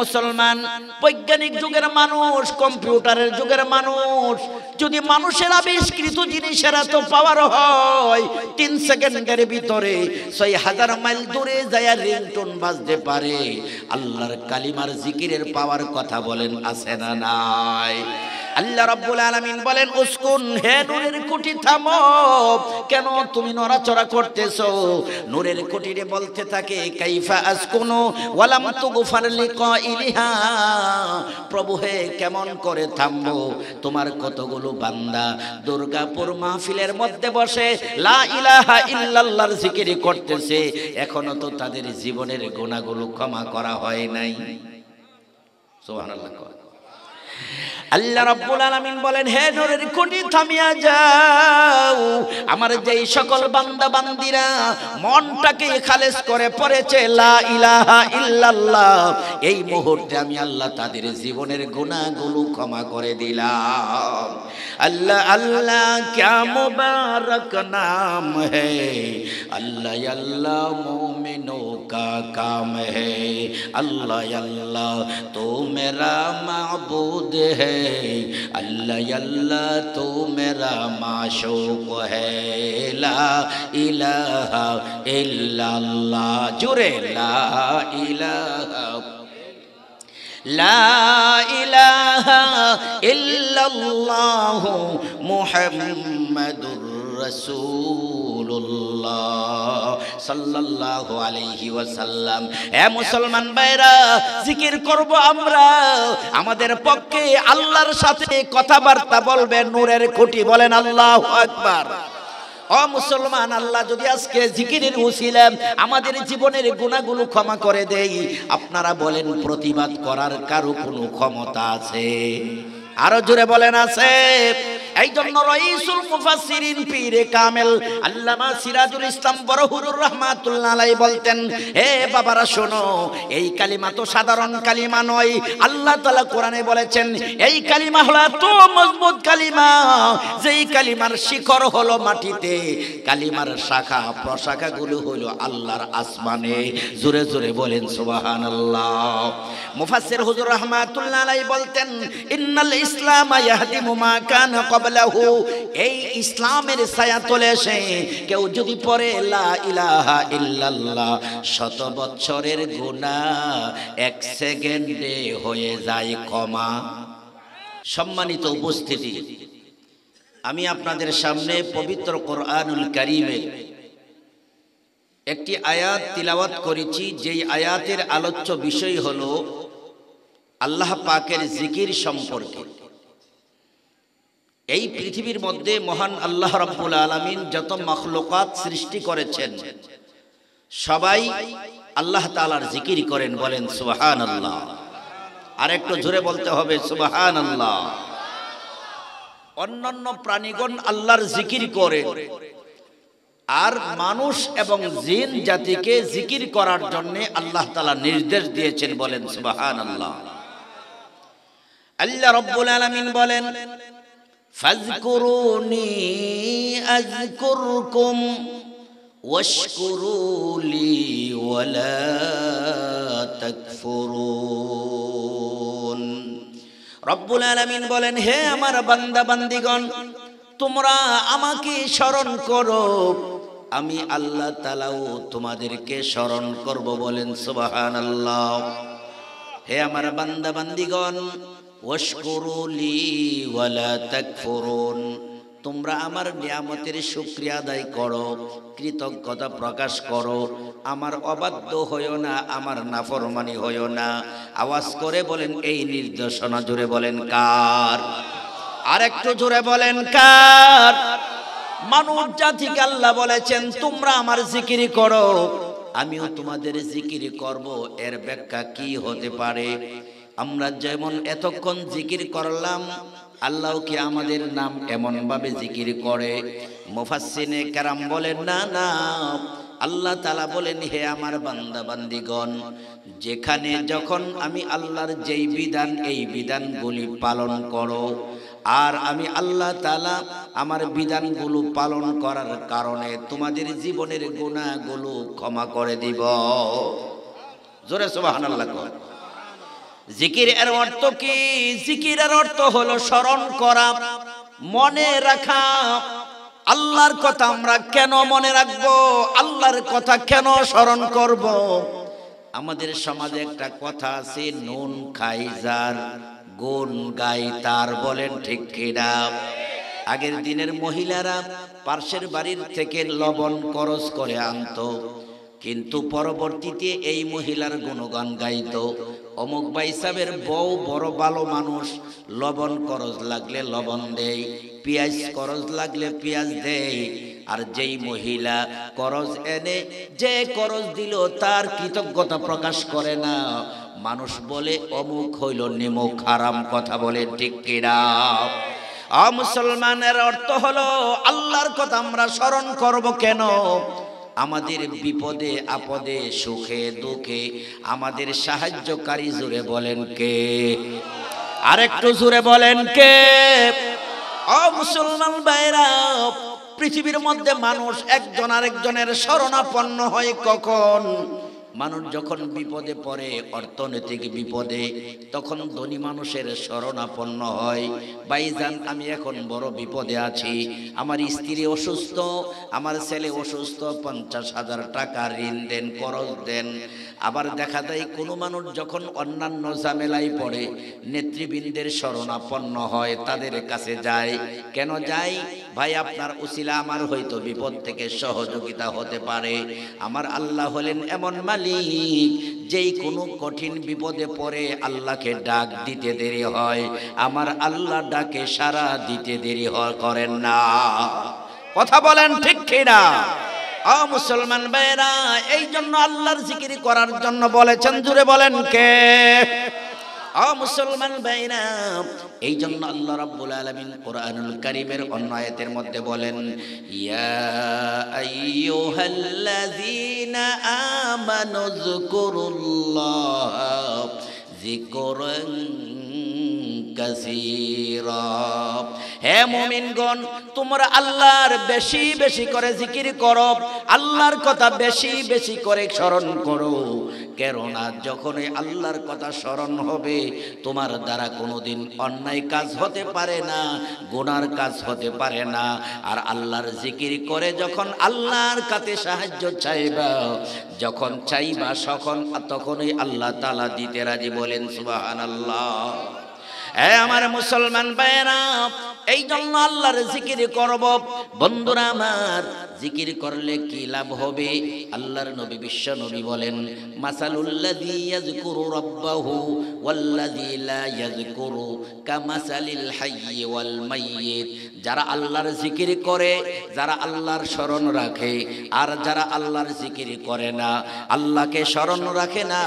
মুসলমান বৈজ্ঞানিক যুগের মানুষ কম্পিউটারের যুগের মানুষ যদি মানুষের আবিষ্কৃত জিনিসের এত পাওয়ার হয় তিন সেকেন্ডের ভিতরে ছয় হাজার মাইল দূরে যায় রিংটোন বাজতে পারে আল্লাহর কালিমার জিকিরের পাওয়ার কথা বলেন আছে না নাই আল্লাহ রাব্বুল আলামিন বলেন উসকুন হে নূরের কুটি থামো কেন তুমি নড়াচড়া করতেছো নূরের কুটিরে বলতে থাকে কাইফা আসকুনু ওয়ালাম তুগফার লিকাইলিহা প্রভু হে কেমন করে থামবো তোমার কতগুলো বান্দা দুর্গাপুর মাহফিলের মধ্যে বসে লা ইলাহা ইল্লাল্লাহর জিকির করতেছে এখনো তো তাদের জীবনের গুনাহগুলো ক্ষমা করা হয় নাই সুবহানাল্লাহ আল্লাহ রাব্বুল আলামিন বলেন হে নূরের কোটি থামিয়া যাও আমার যেই সকল বান্দা বান্দিরা মনটাকে খালেস করে পড়েছে লা ইলাহা ইল্লাল্লাহ এই মুহূর্তে আমি আল্লাহ তাদের জীবনের গুনাহগুলো ক্ষমা করে দিলাম আল্লাহ আল্লাহ ক্যা মুবারক নাম হে আল্লাহ আল্লাহ মুমিনো কা কাম হে আল্লাহ আল্লাহ তো মেরা মাবুদ ہے اللہ اللہ تو میرا معشوق ہے لا الہ الا اللہ جرے لا الہ لا الہ الا اللہ محمد الرسول রসুল্লাহ সাল্লাহ আলহি মুসলমান ভাইরা জিকির করব আমরা আমাদের পক্ষে আল্লাহর সাথে কথাবার্তা বলবে নূরের খুঁটি বলেন আল্লাহ একবার মুসলমান আল্লাহ যদি আজকে জিকিরের উসিলাম আমাদের জীবনের গুণাগুলো ক্ষমা করে দেই আপনারা বলেন প্রতিবাদ করার কারো কোনো ক্ষমতা আছে আরো জোরে বলেন আছে এই জন্য মুফাসসিরিন কামেল আল্লামা সিরাজুল ইসলাম বরহুরুর রহমাতুল্লাহ আলাইহি বলতেন হে বাবারা শোনো এই কালিমা তো সাধারণ কালিমা নয় আল্লাহ তাআলা কোরআনে বলেছেন এই কালিমা হলো মজবুত কালিমা যেই কালিমার হলো মাটিতে কালিমার শাখা প্রশাখাগুলো হলো আল্লাহর আসমানে জোরে জোরে বলেন সুবহানাল্লাহ মুফাসসির হুজুর রহমাতুল্লাহ আলাইহি বলতেন ইন্নাল ইসলাম ইয়াহদিমু মা কান কবলাহু এই ইসলামের ছায়া তলে এসে কেউ যদি পড়ে লা ইলাহা ইল্লাল্লাহ শত বছরের গুনাহ এক সেকেন্ডে হয়ে যায় ক্ষমা সম্মানিত উপস্থিতি আমি আপনাদের সামনে পবিত্র কোরআনুল কারিমের একটি আয়াত তিলাওয়াত করেছি যেই আয়াতের আলোচ্য বিষয় হল আল্লাহ পাকের জিকির সম্পর্কে এই পৃথিবীর মধ্যে মহান আল্লাহ রাব্বুল আলামিন যত মখলুকাত সৃষ্টি করেছেন সবাই আল্লাহ তাআলার জিকির করেন বলেন সুবাহান আল্লাহ আর একটু জোরে বলতে হবে সুবাহান আল্লাহ অন্যান্য প্রাণীগণ আল্লাহর জিকির করে আর মানুষ এবং জিন জাতিকে জিকির করার জন্য আল্লাহ তালা নির্দেশ দিয়েছেন বলেন সুবাহান আল্লাহ আল্লাহ রব্বুল আলামিন বলেন فاذكروني أذكركم واشكروا لي ولا تكفرون রব্বুল আলমিন বলেন হে আমার বান্দা বান্দিগণ তোমরা আমাকে স্মরণ করো আমি আল্লাহ তালাও তোমাদেরকে স্মরণ করব বলেন সুবাহান আল্লাহ হে আমার বান্দা বান্দিগণ তোমরা আমার নিয়ামতের শুক্রিয়া আদায় করো কৃতজ্ঞতা প্রকাশ করো আমার অবাধ্য হইও না আমার নাফরমানি হইও না আওয়াজ করে বলেন এই নির্দেশনা জুড়ে বলেন কার আর একটু জুড়ে বলেন কার মানুষ জাতি আল্লাহ বলেছেন তোমরা আমার জিকিরি করো আমিও তোমাদের জিকিরি করব এর ব্যাখ্যা কি হতে পারে আমরা যেমন এতক্ষণ জিকির করলাম আল্লাহ কি আমাদের নাম ভাবে জিকির করে মুফাসিনে কারাম বলেন না না আল্লাহ তালা বলেন হে আমার বান্দা বান্দিগণ যেখানে যখন আমি আল্লাহর যেই বিধান এই বিধানগুলি পালন করো আর আমি আল্লাহ তালা আমার বিধানগুলো পালন করার কারণে তোমাদের জীবনের গুণাগুলো ক্ষমা করে দিব জোরে সোবাহান আল্লাহ জিকির এর অর্থ কি জিকিরের অর্থ হলো স্মরণ করা মনে রাখা আল্লাহর কথা আমরা কেন মনে রাখবো আল্লাহর কথা কেন স্মরণ করব। আমাদের সমাজে একটা কথা আছে নুন খাই যার গুন গাই তার বলেন ঠিক কিনা আগের দিনের মহিলারা পার্শ্বের বাড়ির থেকে লবণ খরচ করে আনতো কিন্তু পরবর্তীতে এই মহিলার গুণগান গাইত অমুক বাইসাবের বউ বড় ভালো মানুষ লবণ করজ লাগলে লবণ দেয় পেঁয়াজ করজ লাগলে পেঁয়াজ দেয় আর যেই মহিলা করজ এনে যে করজ দিল তার কৃতজ্ঞতা প্রকাশ করে না মানুষ বলে অমুক হইল নিমুখ হারাম কথা বলে ঠিক কিনা মুসলমানের অর্থ হলো আল্লাহর কথা আমরা স্মরণ করব কেন আমাদের বিপদে আপদে সুখে দুঃখে আমাদের সাহায্যকারী জুড়ে বলেন কে আরেকটু জুড়ে বলেন কে ও মুসলমান বাইরা পৃথিবীর মধ্যে মানুষ একজন আরেকজনের শরণাপন্ন হয় কখন মানুষ যখন বিপদে পড়ে অর্থনৈতিক বিপদে তখন ধনী মানুষের শরণাপন্ন হয় যান আমি এখন বড় বিপদে আছি আমার স্ত্রী অসুস্থ আমার ছেলে অসুস্থ পঞ্চাশ হাজার টাকা ঋণ দেন করজ দেন আবার দেখা যায় কোনো মানুষ যখন অন্যান্য ঝামেলায় পড়ে নেতৃবৃন্দের শরণাপন্ন হয় তাদের কাছে যায় কেন যায় ভাই আপনার উচিলা আমার হয়তো বিপদ থেকে সহযোগিতা হতে পারে আমার আল্লাহ হলেন এমন মালিক মালিক যেই কোনো কঠিন বিপদে পড়ে আল্লাহকে ডাক দিতে দেরি হয় আমার আল্লাহ ডাকে সারা দিতে দেরি করেন না কথা বলেন ঠিক কিনা ও মুসলমান ভাইরা এই জন্য আল্লাহর জিকির করার জন্য বলেছেন জুড়ে বলেন কে ও মুসলমান ভাইরা এই জন্য আল্লাহ রাব্বুল আলামিন কোরআনুল কারীমের অন্য আয়াতের মধ্যে বলেন ইয়া আইয়ুহাল্লাযীনা আমানু যিকুরুল্লাহ যিকরান কাসীরা হে মুমিনগণ তোমরা আল্লাহর বেশি বেশি করে জিকির করো আল্লাহর কথা বেশি বেশি করে স্মরণ করো কেননা যখনই আল্লাহর কথা স্মরণ হবে তোমার দ্বারা কোনোদিন অন্যায় কাজ হতে পারে না গুনার কাজ হতে পারে না আর আল্লাহর জিকির করে যখন আল্লাহর কাতে সাহায্য চাইবা যখন চাইবা তখন তখনই আল্লাহ তালা দিতে রাজি বলেন সুবাহান আল্লাহ এ আমার মুসলমান ভাইয়েরা এই জন্য আল্লাহর জিকির করব বন্ধুরা আমার জিকির করলে কি লাভ হবে আল্লাহর নবী বিশ্ব নবী বলেন মাসালুল্লাযী ইয়াযকুরু রাব্বাহু ওয়াল্লাযী লা ইয়াযকুরু কামাসালিল হাইয়্যি ওয়াল মাইয়িত যারা আল্লাহর জিকির করে যারা আল্লাহর স্মরণ রাখে আর যারা আল্লাহর জিকির করে না আল্লাহকে স্মরণ রাখে না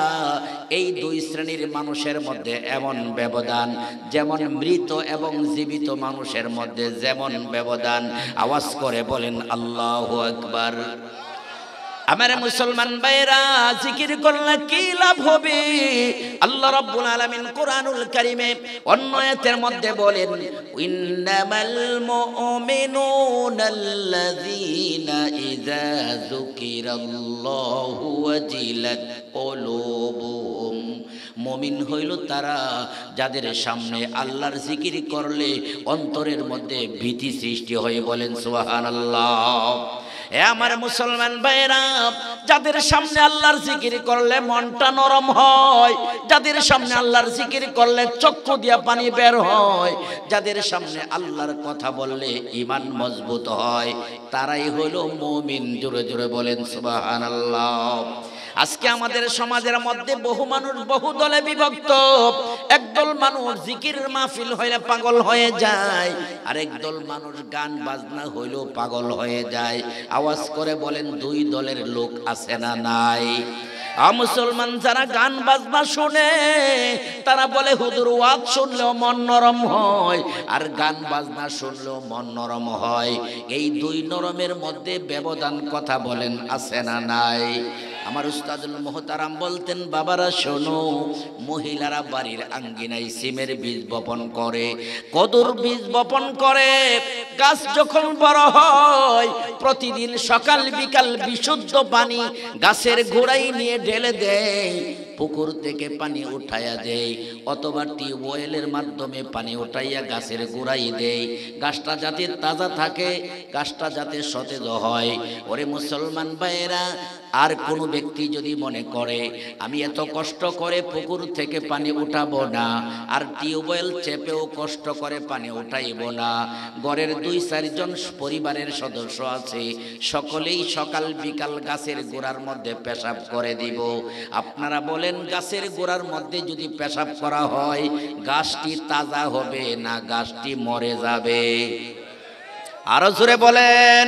এই দুই শ্রেণীর মানুষের মধ্যে এমন ব্যবধান যেমন মৃত এবং জীবিত মানুষের মধ্যে যেমন ব্যবধান আওয়াজ করে বলেন আল্লাহ আল্লাহ আকবার আমার মুসলমান ভাইরা জিকির করলে কি লাভ হবে আল্লাহ রাব্বুল আলামিন কোরআনুল কারীমে অন্য আয়াতের মধ্যে বলেন ইন্নামাল মুমিনুনাল্লাযীনা ইযা যুকিরাল্লাহু ওয়াজিলাত কুলুবুহুম মমিন হইল তারা যাদের সামনে আল্লাহর জিকির করলে অন্তরের মধ্যে ভীতি সৃষ্টি হয়ে বলেন সোহান আল্লাহ এ আমার মুসলমান ভাইরা যাদের সামনে আল্লাহর জিকির করলে মনটা নরম হয় যাদের সামনে আল্লাহর জিকির করলে চক্ষু দিয়া পানি বের হয় যাদের সামনে আল্লাহর কথা বললে ইমান মজবুত হয় তারাই হইল মমিন জোরে জোরে বলেন সুবাহ আল্লাহ আজকে আমাদের সমাজের মধ্যে বহু মানুষ বহু দলে বিভক্ত একদল মানুষ জিকির মাহফিল হইলে পাগল হয়ে যায় আর একদল মানুষ গান বাজনা হইলেও পাগল হয়ে যায় আওয়াজ করে বলেন দুই দলের লোক আছে না নাই মুসলমান যারা গান বাজনা শুনে তারা বলে হুদুর ওয়াদ শুনলেও মন নরম হয় আর গান বাজনা শুনলেও মন নরম হয় এই দুই নরমের মধ্যে ব্যবধান কথা বলেন আছে না নাই আমার উস্তাদুল মোহতারাম বলতেন বাবারা শোনো মহিলারা বাড়ির আঙ্গিনায় সিমের বীজ বপন করে কদুর বীজ বপন করে গাছ যখন বড় হয় প্রতিদিন সকাল বিকাল বিশুদ্ধ পানি গাছের গোড়ায় নিয়ে ঢেলে দেয় পুকুর থেকে পানি উঠাইয়া দেয় অথবা টিউবওয়েলের মাধ্যমে পানি উঠাইয়া গাছের গোড়াই দেয় গাছটা যাতে তাজা থাকে গাছটা যাতে সতেজ হয় ওরে মুসলমান ভাইয়েরা আর কোনো ব্যক্তি যদি মনে করে আমি এত কষ্ট করে পুকুর থেকে পানি উঠাবো না আর টিউবওয়েল চেপেও কষ্ট করে পানি উঠাইব না ঘরের দুই চারজন পরিবারের সদস্য আছে সকলেই সকাল বিকাল গাছের গোড়ার মধ্যে পেশাব করে দিব আপনারা বলে বলেন গাছের গোড়ার মধ্যে যদি পেশাব করা হয় গাছটি তাজা হবে না গাছটি মরে যাবে আরো জোরে বলেন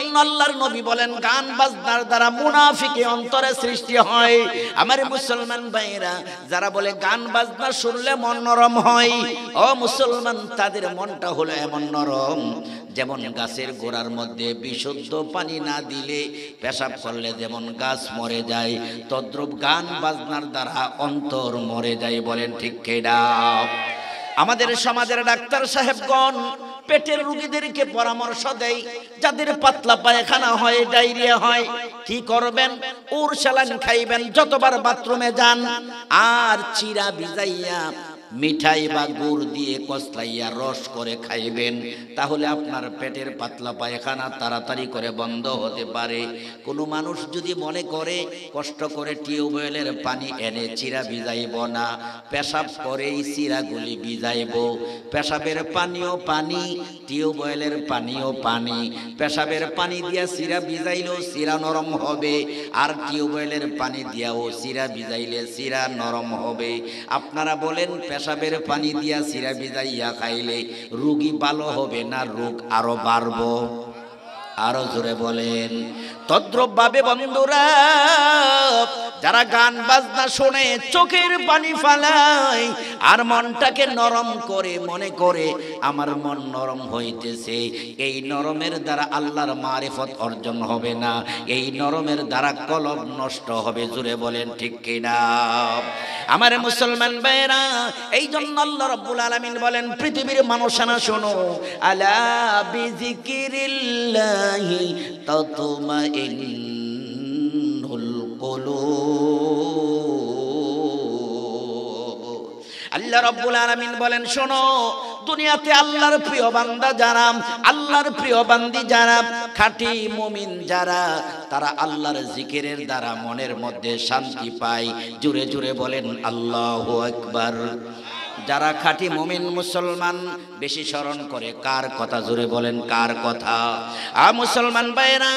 জন্য আল্লাহর নবী বলেন গান বাজনার দ্বারা মুনাফিকে অন্তরে সৃষ্টি হয় আমার মুসলমান ভাইরা যারা বলে গান বাজনা শুনলে মন নরম হয় ও মুসলমান তাদের মনটা হলো এমন নরম যেমন গাছের গোড়ার মধ্যে বিশুদ্ধ পানি না দিলে পেশাব করলে যেমন গাছ মরে যায় তদ্রুপ গান বাজনার দ্বারা অন্তর মরে যায় বলেন ঠিক কেডা আমাদের সমাজের ডাক্তার সাহেবগণ পেটের রোগীদেরকে পরামর্শ দেয় যাদের পাতলা পায়খানা হয় ডায়রিয়া হয় কি করবেন ওর সালান খাইবেন যতবার বাথরুমে যান আর চিরা ভিজাইয়া মিঠাই বা গুড় দিয়ে কসলাইয়া রস করে খাইবেন তাহলে আপনার পেটের পাতলা পায়খানা তাড়াতাড়ি করে বন্ধ হতে পারে কোনো মানুষ যদি মনে করে কষ্ট করে টিউবওয়েলের পানি এনে চিরা ভিজাইব না পেশাব করেই চিরাগুলি ভিজাইব পেশাবের পানিও পানি টিউবওয়েলের পানিও পানি পেশাবের পানি দিয়া চিরা ভিজাইলেও চিরা নরম হবে আর টিউবওয়েলের পানি দিয়াও চিরা ভিজাইলে চিরা নরম হবে আপনারা বলেন পেশাবের পানি দিয়া সিরা ভিজাইয়া খাইলে রুগী ভালো হবে না রোগ আরো বাড়বো আরো জোরে বলেন তদ্রবভাবে বন্ধুরা যারা গান বাজনা শোনে চোখের পানি ফালায় আর মনটাকে নরম করে মনে করে আমার মন নরম হইতেছে এই নরমের দ্বারা আল্লাহর মারিফত অর্জন হবে না এই নরমের দ্বারা কলম নষ্ট হবে জুড়ে বলেন ঠিক কিনা আমার মুসলমান ভাইরা এই জন্য আল্লাহ রব্বুল আলমিন বলেন পৃথিবীর মানুষ না শোনো আল্লাহ ইলাহি تطمئن القلوب আল্লাহ রব্বুল আলামিন বলেন শোনো দুনিয়াতে আল্লাহর প্রিয় বান্দা যারা আল্লাহর প্রিয় বান্দি যারা খাঁটি মুমিন যারা তারা আল্লাহর জিকিরের দ্বারা মনের মধ্যে শান্তি পায় জুড়ে জুড়ে বলেন আল্লাহ আকবার যারা খাঁটি মুমিন মুসলমান বেশি স্মরণ করে কার কথা জুড়ে বলেন কার কথা আ মুসলমান ভাইরা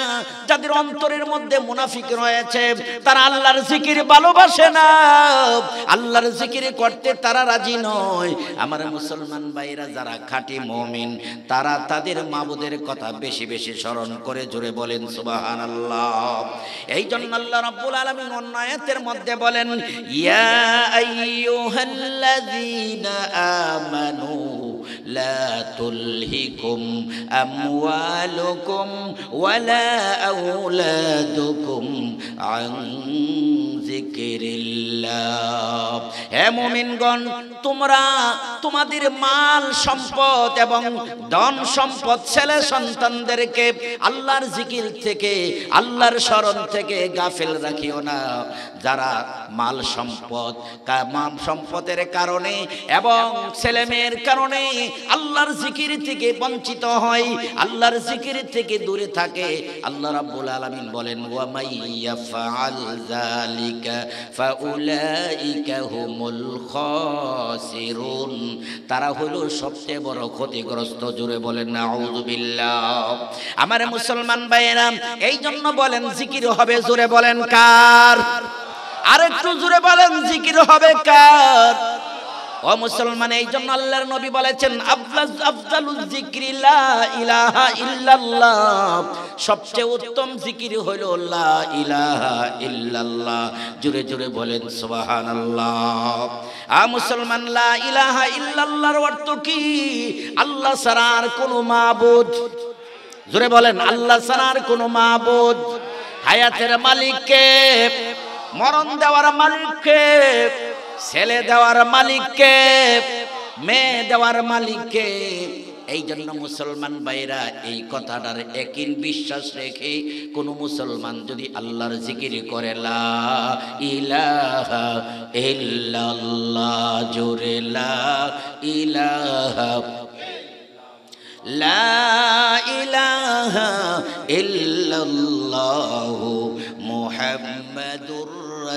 যাদের অন্তরের মধ্যে মুনাফিক রয়েছে তারা আল্লাহর জিকির ভালোবাসে না আল্লাহর জিকির করতে তারা রাজি নয় আমার মুসলমান ভাইরা যারা খাঁটি মুমিন তারা তাদের মাবুদের কথা বেশি বেশি স্মরণ করে জুড়ে বলেন সুবাহান আল্লাহ এই জন্য আল্লাহ রাব্বুল আলামিন অন্যায়াতের মধ্যে বলেন ইয়া আইয়ুহাল্লাযী الذين آمنوا لا تلهكم أموالكم ولا أولادكم عن জিকিরিল্লাহ হে তোমরা তোমাদের মাল সম্পদ এবং ধন সম্পদ ছেলে সন্তানদেরকে আল্লাহর জিকির থেকে আল্লাহর স্মরণ থেকে গাফেল রাখিও না যারা মাল সম্পদ মাল সম্পদের কারণে এবং ছেলেমেয়ের কারণে আল্লাহর জিকির থেকে বঞ্চিত হয় আল্লাহর জিকির থেকে দূরে থাকে আল্লাহ রাব্বুল আলামিন বলেন ওয়া তারা হলো সবচেয়ে বড় ক্ষতিগ্রস্ত জুড়ে বলেন না আমার মুসলমান ভাইয়েরাম এই জন্য বলেন জিকির হবে জুড়ে বলেন কার আরেকটু জুড়ে বলেন জিকির হবে কার ও মুসলমান এই জন্য আল্লাহর নবী বলেছেন ইলাহা ইল্লাল্লাহ সবচেয়ে উত্তম জিকির হইল লা ইলাহা জুড়ে জুড়ে বলেন সোহান মুসলমান ইলাহা ইল্লাল্লাহর অর্থ কি আল্লাহ সারার কোন কোনো মাবুদ জুড়ে বলেন আল্লাহ সারার কোন কোনো মাবুদ হায়াতের মালিককে মরণ দেওয়ার মালিককে ছেলে দেওয়ার মালিককে মেয়ে দেওয়ার মালিককে এই জন্য মুসলমান ভাইরা এই কথাটার একিন বিশ্বাস রেখে কোন মুসলমান যদি আল্লাহর জিকির করে লা ইলাহা ইল্লাল্লাহ জোরে লা ইলাহা লা ইলাহা ইল্লাল্লাহু মুহাম্মদ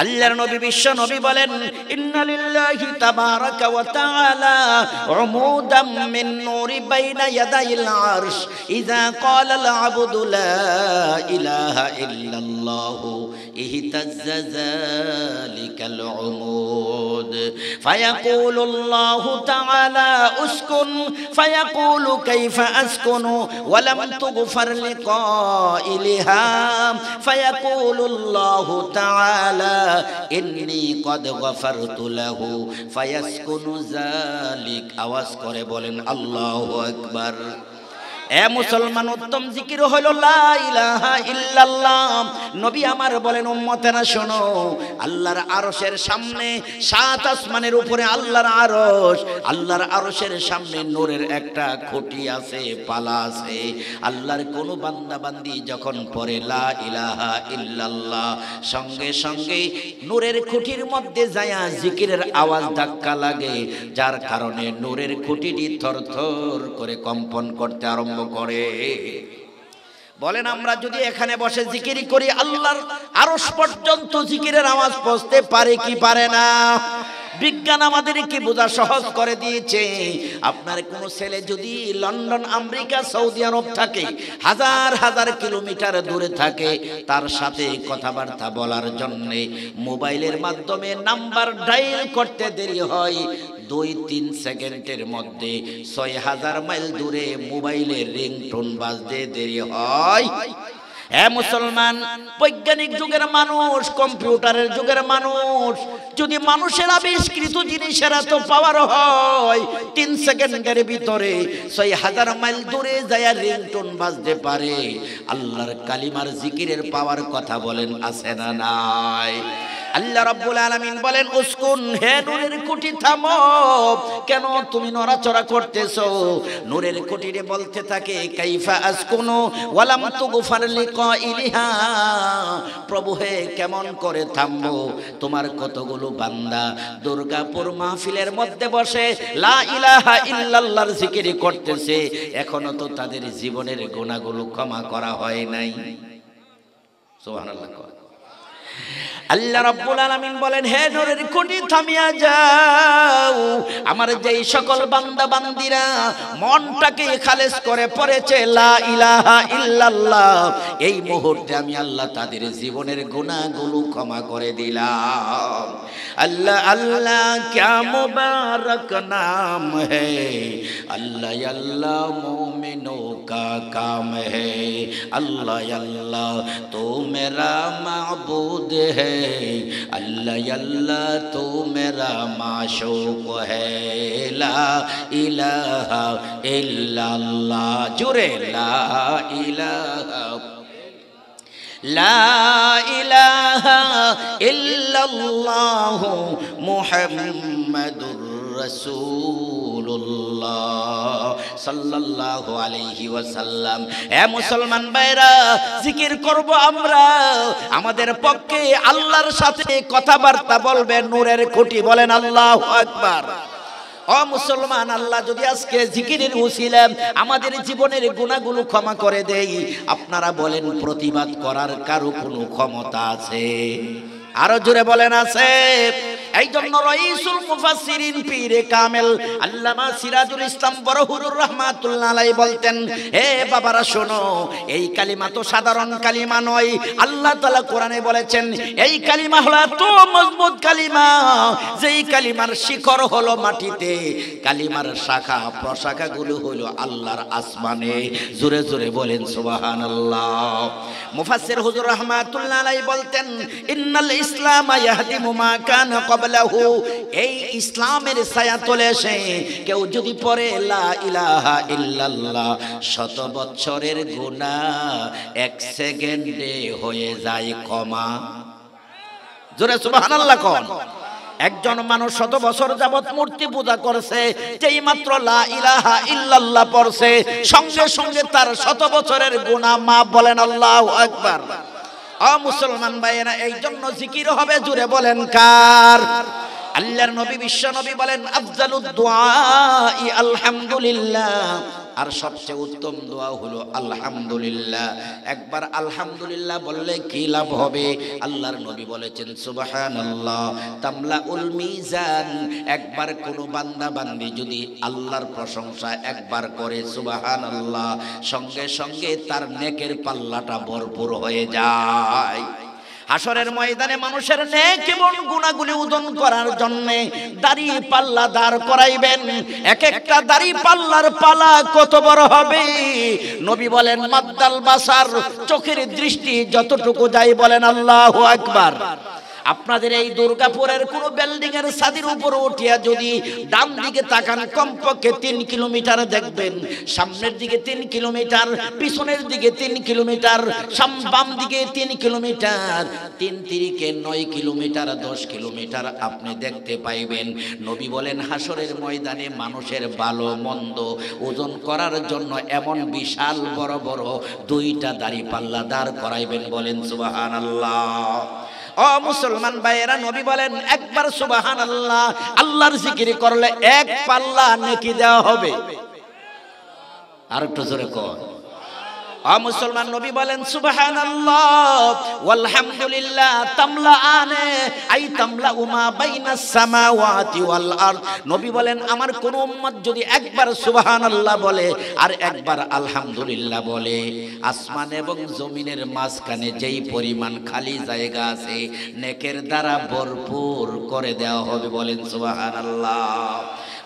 আল্লাহর নবী বিশ্ব নবী বলেন লিল্লাহি তাবারাকা ওয়া তাআলা উমুদাম মিন নূরি বাইনা ইয়াদাইল আরশ ইযা ক্বালা আল আবদু লা ইলাহা ইল্লাল্লাহ اهتز ذلك العمود فيقول الله تعالى اسكن فيقول كيف اسكن ولم تغفر لقائلها فيقول الله تعالى কদ লাহু ফায়াসকুনু যালিক আওয়াজ করে বলেন আল্লাহু আকবার এ মুসলমান উত্তম জিকির হইল লা ইলাহা ইল্লাল্লাহ নবী আমার বলেন উম্মতেরা শোনো আল্লাহর আরশের সামনে সাত আসমানের উপরে আল্লাহর আরশ আল্লাহর আরশের সামনে নূরের একটা খুঁটি আছে পালা আছে আল্লাহর কোনো বান্দাবান্দি যখন পড়ে লা ইলাহা ইল্লাল্লাহ সঙ্গে সঙ্গে নূরের খুঁটির মধ্যে যায়া জিকিরের আওয়াজ ধাক্কা লাগে যার কারণে নূরের খুঁটিটি থরথর করে কম্পন করতে আরম্ভ করে বলেন আমরা যদি এখানে বসে জিকিরি করি আল্লাহর আরো পর্যন্ত জিকিরের আওয়াজ বসতে পারে কি পারে না বিজ্ঞান আমাদেরকে বোঝা সহজ করে দিয়েছে আপনার কোনো ছেলে যদি লন্ডন আমেরিকা সৌদি আরব থাকে হাজার হাজার কিলোমিটার দূরে থাকে তার সাথে কথাবার্তা বলার জন্যে মোবাইলের মাধ্যমে নাম্বার ডাইল করতে দেরি হয় দুই তিন সেকেন্ডের মধ্যে ছয় হাজার মাইল দূরে মোবাইলের রিংটোন বাজতে দেরি হয় হ্যাঁ মুসলমান বৈজ্ঞানিক যুগের মানুষ কম্পিউটারের যুগের মানুষ যদি মানুষের আবিষ্কৃত জিনিসের এত পাওয়ার হয় তিন সেকেন্ডের ভিতরে ছয় হাজার মাইল দূরে যায় রিংটোন বাজতে পারে আল্লাহর কালিমার জিকিরের পাওয়ার কথা বলেন আছে না নাই আল্লাহ রাব্বুল আলামিন বলেন উসকুন হে নূরের কুটি থামো কেন তুমি নড়াচড়া করতেছো নূরের কুটিরে বলতে থাকে কাইফা আসকুনু ওয়ালাম তুগফার লিকাইলিহা প্রভু হে কেমন করে থামবো তোমার কতগুলো বান্দা দুর্গাপুর মাহফিলের মধ্যে বসে লা ইলাহা ইল্লাল্লাহর জিকির করতেছে এখনো তো তাদের জীবনের গোনাগুলো ক্ষমা করা হয় নাই সুবহানাল্লাহ আল্লাহ রাব্বুল আলামিন বলেন হে নূরের কোটি থামিয়া যাও আমার যেই সকল বান্দা বান্দিরা মনটাকে খালেস করে পড়েছে লা ইলাহা ইল্লাল্লাহ এই মুহূর্তে আমি আল্লাহ তাদের জীবনের গুনাহগুলো ক্ষমা করে দিলাম আল্লাহ আল্লাহ क्या মুবারক নাম হে আল্লাহ আল্লাহ মুমিনো کا کام ہے اللہ اللہ تو میرا معبود ہے اللہ اللہ تو میرا معشوق ہے لا الہ الا اللہ جرے لا الہ لا الہ الا اللہ محمد الرسول রসুল্লাহ মুসলমান ভাইরা জিকির করব আমরা আমাদের পক্ষে আল্লাহর সাথে কথাবার্তা বলবেন নূরের খুঁটি বলেন আল্লাহ একবার মুসলমান আল্লাহ যদি আজকে জিকিরের উসিলে আমাদের জীবনের গুণাগুলো ক্ষমা করে দেই আপনারা বলেন প্রতিবাদ করার কারো কোনো ক্ষমতা আছে আরো জোরে বলেন আছে এই জন্য রইসুল মুফাসসিরিন পীরে কামেল আল্লামা সিরাজুল ইসলাম বরহুরুর রহমাতুল্লাহ আলাই বলতেন হে বাবারা শোনো এই কালিমা তো সাধারণ কালিমা নয় আল্লাহ তাআলা কোরআনে বলেছেন এই কালিমা হলো তো মজবুত কালিমা যেই কালিমার শিখর হলো মাটিতে কালিমার শাখা প্রশাখাগুলো হলো আল্লাহর আসমানে জোরে জোরে বলেন সুবহানাল্লাহ মুফাসসির হুজুর রহমাতুল্লাহ আলাই বলতেন ইন্নাল ইসলাম আয়াহাদি মুমা কান ক্বাবলাহু এই ইসলামের ছায়া তলে এসে কেউ যদি পড়ে লা ইলাহা ইল্লাল্লাহ শত বছরের গুনাহ এক সেকেন্ডে হয়ে যায় ক্ষমা জোরে সুবহানাল্লাহ কোন একজন মানুষ শত বছর যাবত মূর্তি পূজা করছে যেই মাত্র লা ইলাহা ইল্লাল্লাহ পড়ছে সঙ্গে সঙ্গে তার শত বছরের গুনাহ মাফ বলেন আল্লাহু আকবার অ মুসলমান ভাইয়েরা এই জন্য জিকির হবে জুড়ে বলেন কার আল্লাহর নবী বিশ্ব নবী বলেন আফজালুদ্দোয়া আলহামদুলিল্লাহ আর সবচেয়ে উত্তম দোয়া হলো আলহামদুলিল্লাহ একবার আলহামদুলিল্লাহ বললে কি লাভ হবে আল্লাহর নবী বলেছেন আল্লাহ তামলা উল মিজান একবার কোনো বান্দা বান্দি যদি আল্লাহর প্রশংসা একবার করে আল্লাহ সঙ্গে সঙ্গে তার নেকের পাল্লাটা ভরপুর হয়ে যায় হাসরের ময়দানে মানুষের নেক এবং গুণাগুলি উদন করার জন্য দাড়ি পাল্লা দাঁড় করাইবেন এক একটা দাড়ি পাল্লার পালা কত বড় হবে নবী বলেন মাদ্দাল বাসার চোখের দৃষ্টি যতটুকু যাই বলেন আল্লাহ আকবার আপনাদের এই দুর্গাপুরের কোন বিল্ডিং এর ছাদের উপর উঠিয়া যদি ডান দিকে তাকান কমপক্ষে তিন কিলোমিটার দেখবেন সামনের দিকে তিন কিলোমিটার পিছনের দিকে তিন কিলোমিটার বাম দিকে তিন কিলোমিটার তিন তিরিকে নয় কিলোমিটার দশ কিলোমিটার আপনি দেখতে পাইবেন নবী বলেন হাসরের ময়দানে মানুষের ভালো মন্দ ওজন করার জন্য এমন বিশাল বড় বড় দুইটা দাড়ি পাল্লা দাঁড় করাইবেন বলেন সুবাহান আল্লাহ ও মুসলমান ভাইয়েরা নবী বলেন একবার সুবাহান আল্লাহ আল্লাহর জিকির করলে এক পাল্লা নেকি দেওয়া হবে আর একটু জোরে কর আ মুসলমান নবী বলেন সুবহানাল্লাহ আলহামদুলিল্লাহ তামলা আনে আই তামলা উমা বাইনাস সামাওয়াতি ওয়াল আরদ নবী বলেন আমার কোন উম্মত যদি একবার সুবহানাল্লাহ বলে আর একবার আলহামদুলিল্লাহ বলে আসমান এবং জমিনের মাঝখানে যেই পরিমাণ খালি জায়গা আছে নেকের দ্বারা ভরপুর করে দেওয়া হবে বলেন সুবহানাল্লাহ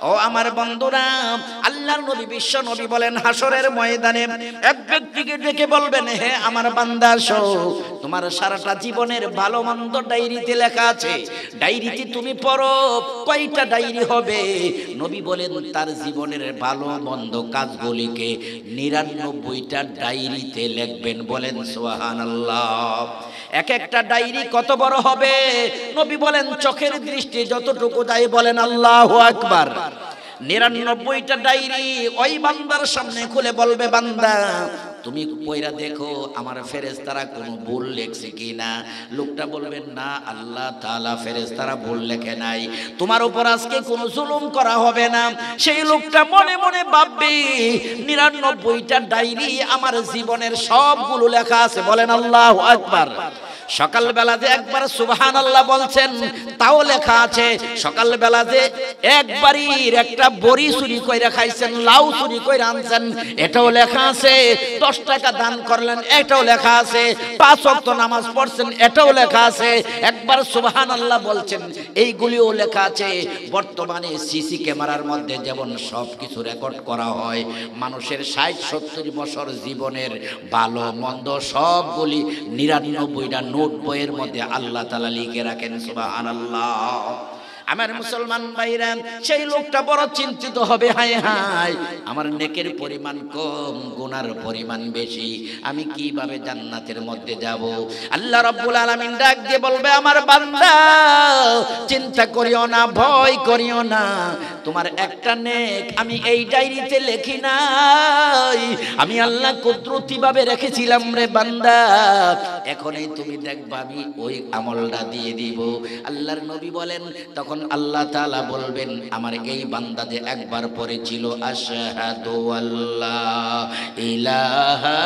ও আমার বন্ধুরা আল্লাহর নবী বিশ্ব নবী বলেন হাসরের ময়দানে এক ব্যক্তিকে ডেকে বলবেন হে আমার বান্দা শো তোমার সারাটা জীবনের ভালো মন্দ ডায়েরিতে লেখা আছে ডায়েরিতে তুমি পড়ো কয়টা ডায়েরি হবে নবী বলেন তার জীবনের ভালো মন্দ কাজগুলিকে নিরানব্বইটা ডায়েরিতে লিখবেন বলেন সোহান আল্লাহ এক একটা ডায়েরি কত বড় হবে নবী বলেন চোখের দৃষ্টি যতটুকু দায় বলেন আল্লাহ আকবার নিরানব্বইটা ডায়েরি ওই বান্দার সামনে খুলে বলবে বান্দা তুমি কইরা দেখো আমার ফেরেস্তারা কোনো ভুল লেখছে কি না লোকটা বলবেন না আল্লাহ তালা ফেরেস্তারা ভুল লেখে নাই তোমার উপর আজকে কোনো জুলুম করা হবে না সেই লোকটা মনে মনে ভাববে নিরানব্বইটা ডায়েরি আমার জীবনের সবগুলো লেখা আছে বলেন আল্লাহ আকবার সকালবেলা যে একবার সুবহান আল্লাহ বলছেন তাও লেখা আছে সকালবেলা যে একবারই একটা বড়ি চুরি করে খাইছেন লাউ চুরি করে আনছেন এটাও লেখা আছে দশ টাকা দান করলেন এটাও লেখা আছে পাঁচ অক্ত নামাজ পড়ছেন এটাও লেখা আছে একবার সুবহান আল্লাহ বলছেন এইগুলিও লেখা আছে বর্তমানে সিসি ক্যামেরার মধ্যে যেমন সব কিছু রেকর্ড করা হয় মানুষের ষাট সত্তর বছর জীবনের ভালো মন্দ সবগুলি নিরানব্বইটা নোট বইয়ের মধ্যে আল্লাহ তালা লিখে রাখেন সুবাহ আনাল্লাহ আমার মুসলমান ভাইরা সেই লোকটা বড় চিন্তিত হবে হায় হায় আমার নেকের পরিমাণ কম গুনার পরিমাণ বেশি আমি কিভাবে জান্নাতের মধ্যে যাব আল্লাহ রাব্বুল আলামিন ডাক দিয়ে বলবে আমার বান্দা চিন্তা করিও না ভয় করিও না তোমার একটা নেক আমি এই ডায়েরিতে লেখি নাই আমি আল্লাহ কুদরতি ভাবে রেখেছিলাম রে বান্দা এখনই তুমি দেখবা আমি ওই আমলটা দিয়ে দিব আল্লাহর নবী বলেন তখন আল্লাহ তালা বলবেন আমার এই বান্দা যে একবার পড়েছিল ছিল আল্লাহ ইলাহা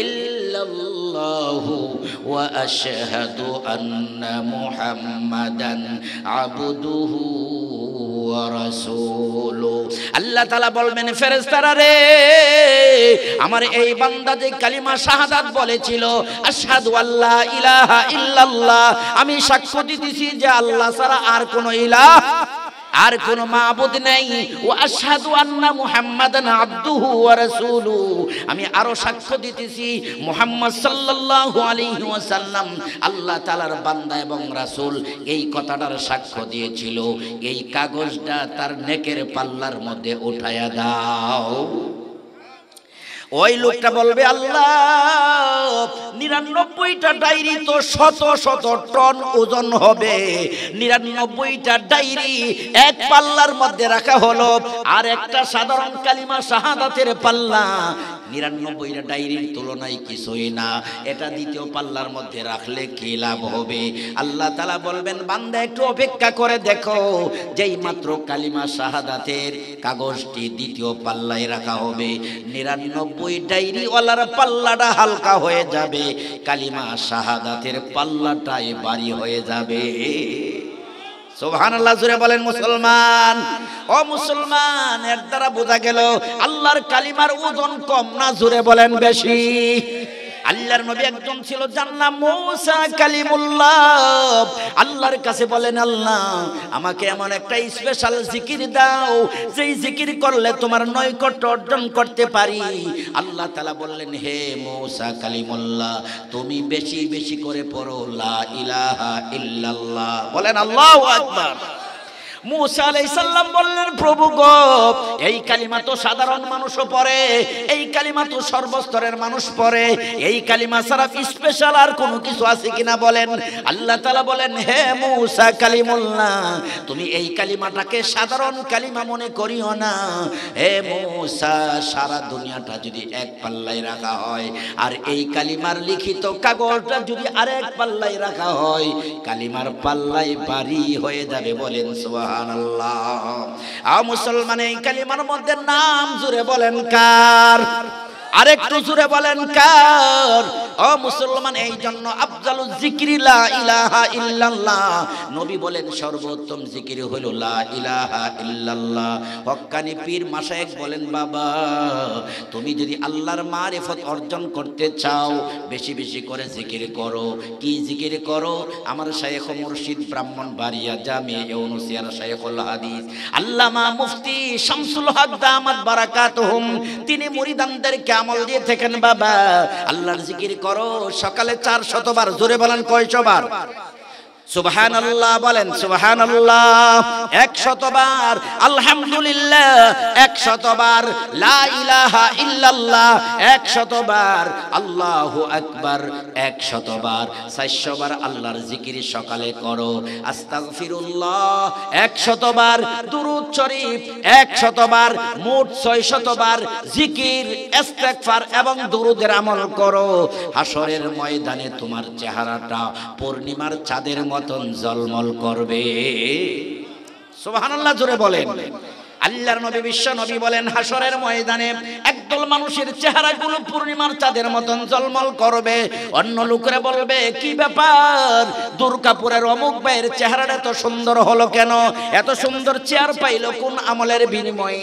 ইল্লাল্লাহু আল্লাহ বলবেন রে আমার এই বান্দা যে বলেছিল ইলাহা আমি সাক্ষ্য দিতেছি যে আল্লাহ সারা আর কোনো ইলাহ আর কোন মাবুদ নাই ও আসাদু আন্না মুহাম্মদ আব্দুহু ওয়া আমি আরো সাক্ষ্য দিতেছি মুহাম্মদ সাল্লাল্লাহু আলাইহি ওয়াসাল্লাম আল্লাহ তাআলার বান্দা এবং রাসূল এই কথাটার সাক্ষ্য দিয়েছিল এই কাগজটা তার নেকের পাল্লার মধ্যে উঠায়া দাও ওই লোকটা বলবে আল্লাহ নিরানব্বইটা ডায়েরি তো শত শত টন ওজন হবে নিরানব্বইটা ডায়েরি এক পাল্লার মধ্যে রাখা হলো আর একটা সাধারণ কালিমা শাহাদাতের পাল্লা নিরানব্বইটা ডায়েরির তুলনায় কিছুই না এটা দ্বিতীয় পাল্লার মধ্যে রাখলে কি লাভ হবে আল্লাহ তালা বলবেন বান্দা একটু অপেক্ষা করে দেখো যেই মাত্র কালিমা শাহাদাতের কাগজটি দ্বিতীয় পাল্লায় রাখা হবে নিরানব্বই ডায়েরিওয়ালার পাল্লাটা হালকা হয়ে যাবে কালিমা শাহাদাতের পাল্লাটাই বাড়ি হয়ে যাবে সোহান আল্লাহ জুড়ে বলেন মুসলমান ও মুসলমান এর দ্বারা বোঝা গেল আল্লাহর কালিমার ওজন কম না জুড়ে বলেন বেশি আল্লাহর নবী একজন ছিল যার মৌসা কালিমুল্লাহ আল্লাহর কাছে বলেন আল্লাহ আমাকে এমন একটা স্পেশাল জিকির দাও যেই জিকির করলে তোমার নৈকট্য অর্জন করতে পারি আল্লাহ তালা বললেন হে মৌসা কালিমুল্লাহ তুমি বেশি বেশি করে পড়ো লা ইলাহা ইল্লাল্লাহ বলেন আল্লাহ আকবার বললেন প্রভু গপ এই কালিমা তো সাধারণ মানুষও এই কালিমা তো সর্বস্তরের মানুষ এই কালিমা স্পেশাল আর কিছু আছে কিনা বলেন আল্লাহ বলেন হে কালিমুল্লাহ তুমি এই কালিমাটাকে সাধারণ কালিমা মনে করিও না হে মূসা সারা দুনিয়াটা যদি এক পাল্লায় রাখা হয় আর এই কালিমার লিখিত কাগজটা যদি আরেক পাল্লায় রাখা হয় কালিমার পাল্লায় বাড়ি হয়ে যাবে বলেন সোয়া সুবহানাল্লাহ আ মুসলমান এই কালিমার মধ্যে নাম জুড়ে বলেন কার আরেকটু জোরে বলেন কার ও মুসলমান এই জন্য আফজালু জিকির লা ইলাহা ইল্লাল্লাহ নবী বলেন সর্বোত্তম জিকির হলো লা ইলাহা ইল্লাল্লাহ হক্কানি পীর মাশায়েখ বলেন বাবা তুমি যদি আল্লাহর মারিফত অর্জন করতে চাও বেশি বেশি করে জিকির করো কি জিকির করো আমার শায়েখ মুর্শিদ ব্রাহ্মণ বাড়িয়া জামে ইউনুসিয়ার শায়েখুল হাদিস আল্লামা মুফতি শামসুল হক দামাত বারাকাতুহুম তিনি মুরিদানদেরকে আমল দিয়ে থাকেন বাবা আল্লাহর জিকির করো সকালে চার শতবার জোরে বলেন কয়শবার একশতবার জিকির সকালে করো একশতবার দুরুদ শরীফ শতবার মোট ছয় শতবার জিকির এবং দুরুদের আমল করো হাসরের ময়দানে তোমার চেহারাটা পূর্ণিমার চাঁদের মতো মতন জলমল করবে সোহানাল্লাহ জোরে বলেন আল্লাহর নবী বিশ্ব নবী বলেন হাসরের ময়দানে এক একদল মানুষের গুলো পূর্ণিমার চাঁদের মতন জলমল করবে অন্য লোকরা বলবে কি ব্যাপার দুর্গাপুরের অমুক ভাইয়ের চেহারাটা এত সুন্দর হলো কেন এত সুন্দর চেয়ার পাইল কোন আমলের বিনিময়ে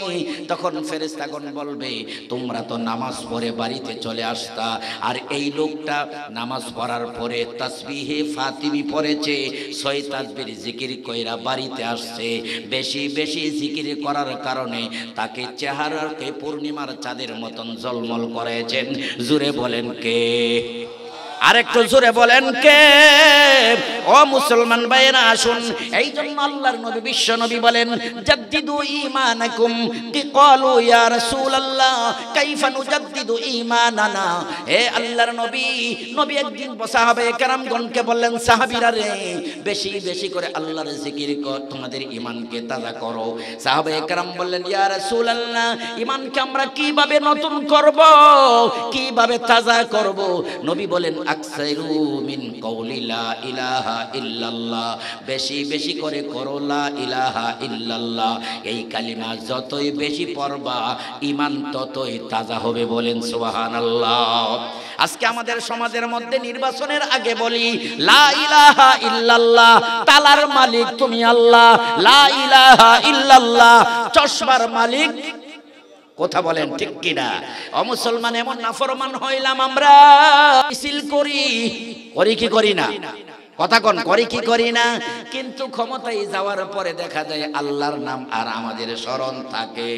তখন ফেরেস্তাগণ বলবে তোমরা তো নামাজ পড়ে বাড়িতে চলে আসতা আর এই লোকটা নামাজ পড়ার পরে তাসবিহে ফাতিমি পড়েছে ছয় তাসবির জিকির কইরা বাড়িতে আসছে বেশি বেশি জিকির করার কারণে তাকে চেহারাকে পূর্ণিমার চাঁদের মতন জলমল করেছেন জুড়ে বলেন কে আরেকটু জোরে বলেন কে ও মুসলমান আসুন এই জন্য আল্লাহর নবী বিশ্ব নবী বলেন জাদ্দিদু ঈমানাকুম কি ক্বালু ইয়া রাসূলুল্লাহ কাইফা নুজাদ্দিদু ঈমানানা হে আল্লাহর নবী নবী একদিন সাহাবায়ে কেরামগণকে বললেন সাহাবীরা রে বেশি বেশি করে আল্লাহর জিকির কর তোমাদের ঈমানকে তাজা করো সাহাবায়ে কেরাম বললেন ইয়া রাসূলুল্লাহ ঈমানকে আমরা কিভাবে নতুন করব কিভাবে তাজা করব নবী বলেন আকসাইরু মিন ইলাহা ইল্লাল্লাহ বেশি বেশি করে ইলাহা ইল্লাল্লাহ এই কালিমা যতই বেশি পড়বা ইমান ততই তাজা হবে বলেন সুবহানাল্লাহ আজকে আমাদের সমাজের মধ্যে নির্বাচনের আগে বলি লা ইলাহা ইল্লাল্লাহ তালার মালিক তুমি আল্লাহ লা ইলাহা ইল্লাল্লাহ চশমার মালিক কথা বলেন ঠিক কিনা অমুসলমান এমন নাফরমান হইলাম আমরা মিছিল করি করি কি করি না কথা কন করি কি করি না কিন্তু ক্ষমতায় যাওয়ার পরে দেখা যায় আল্লাহর নাম আর আমাদের স্মরণ থাকে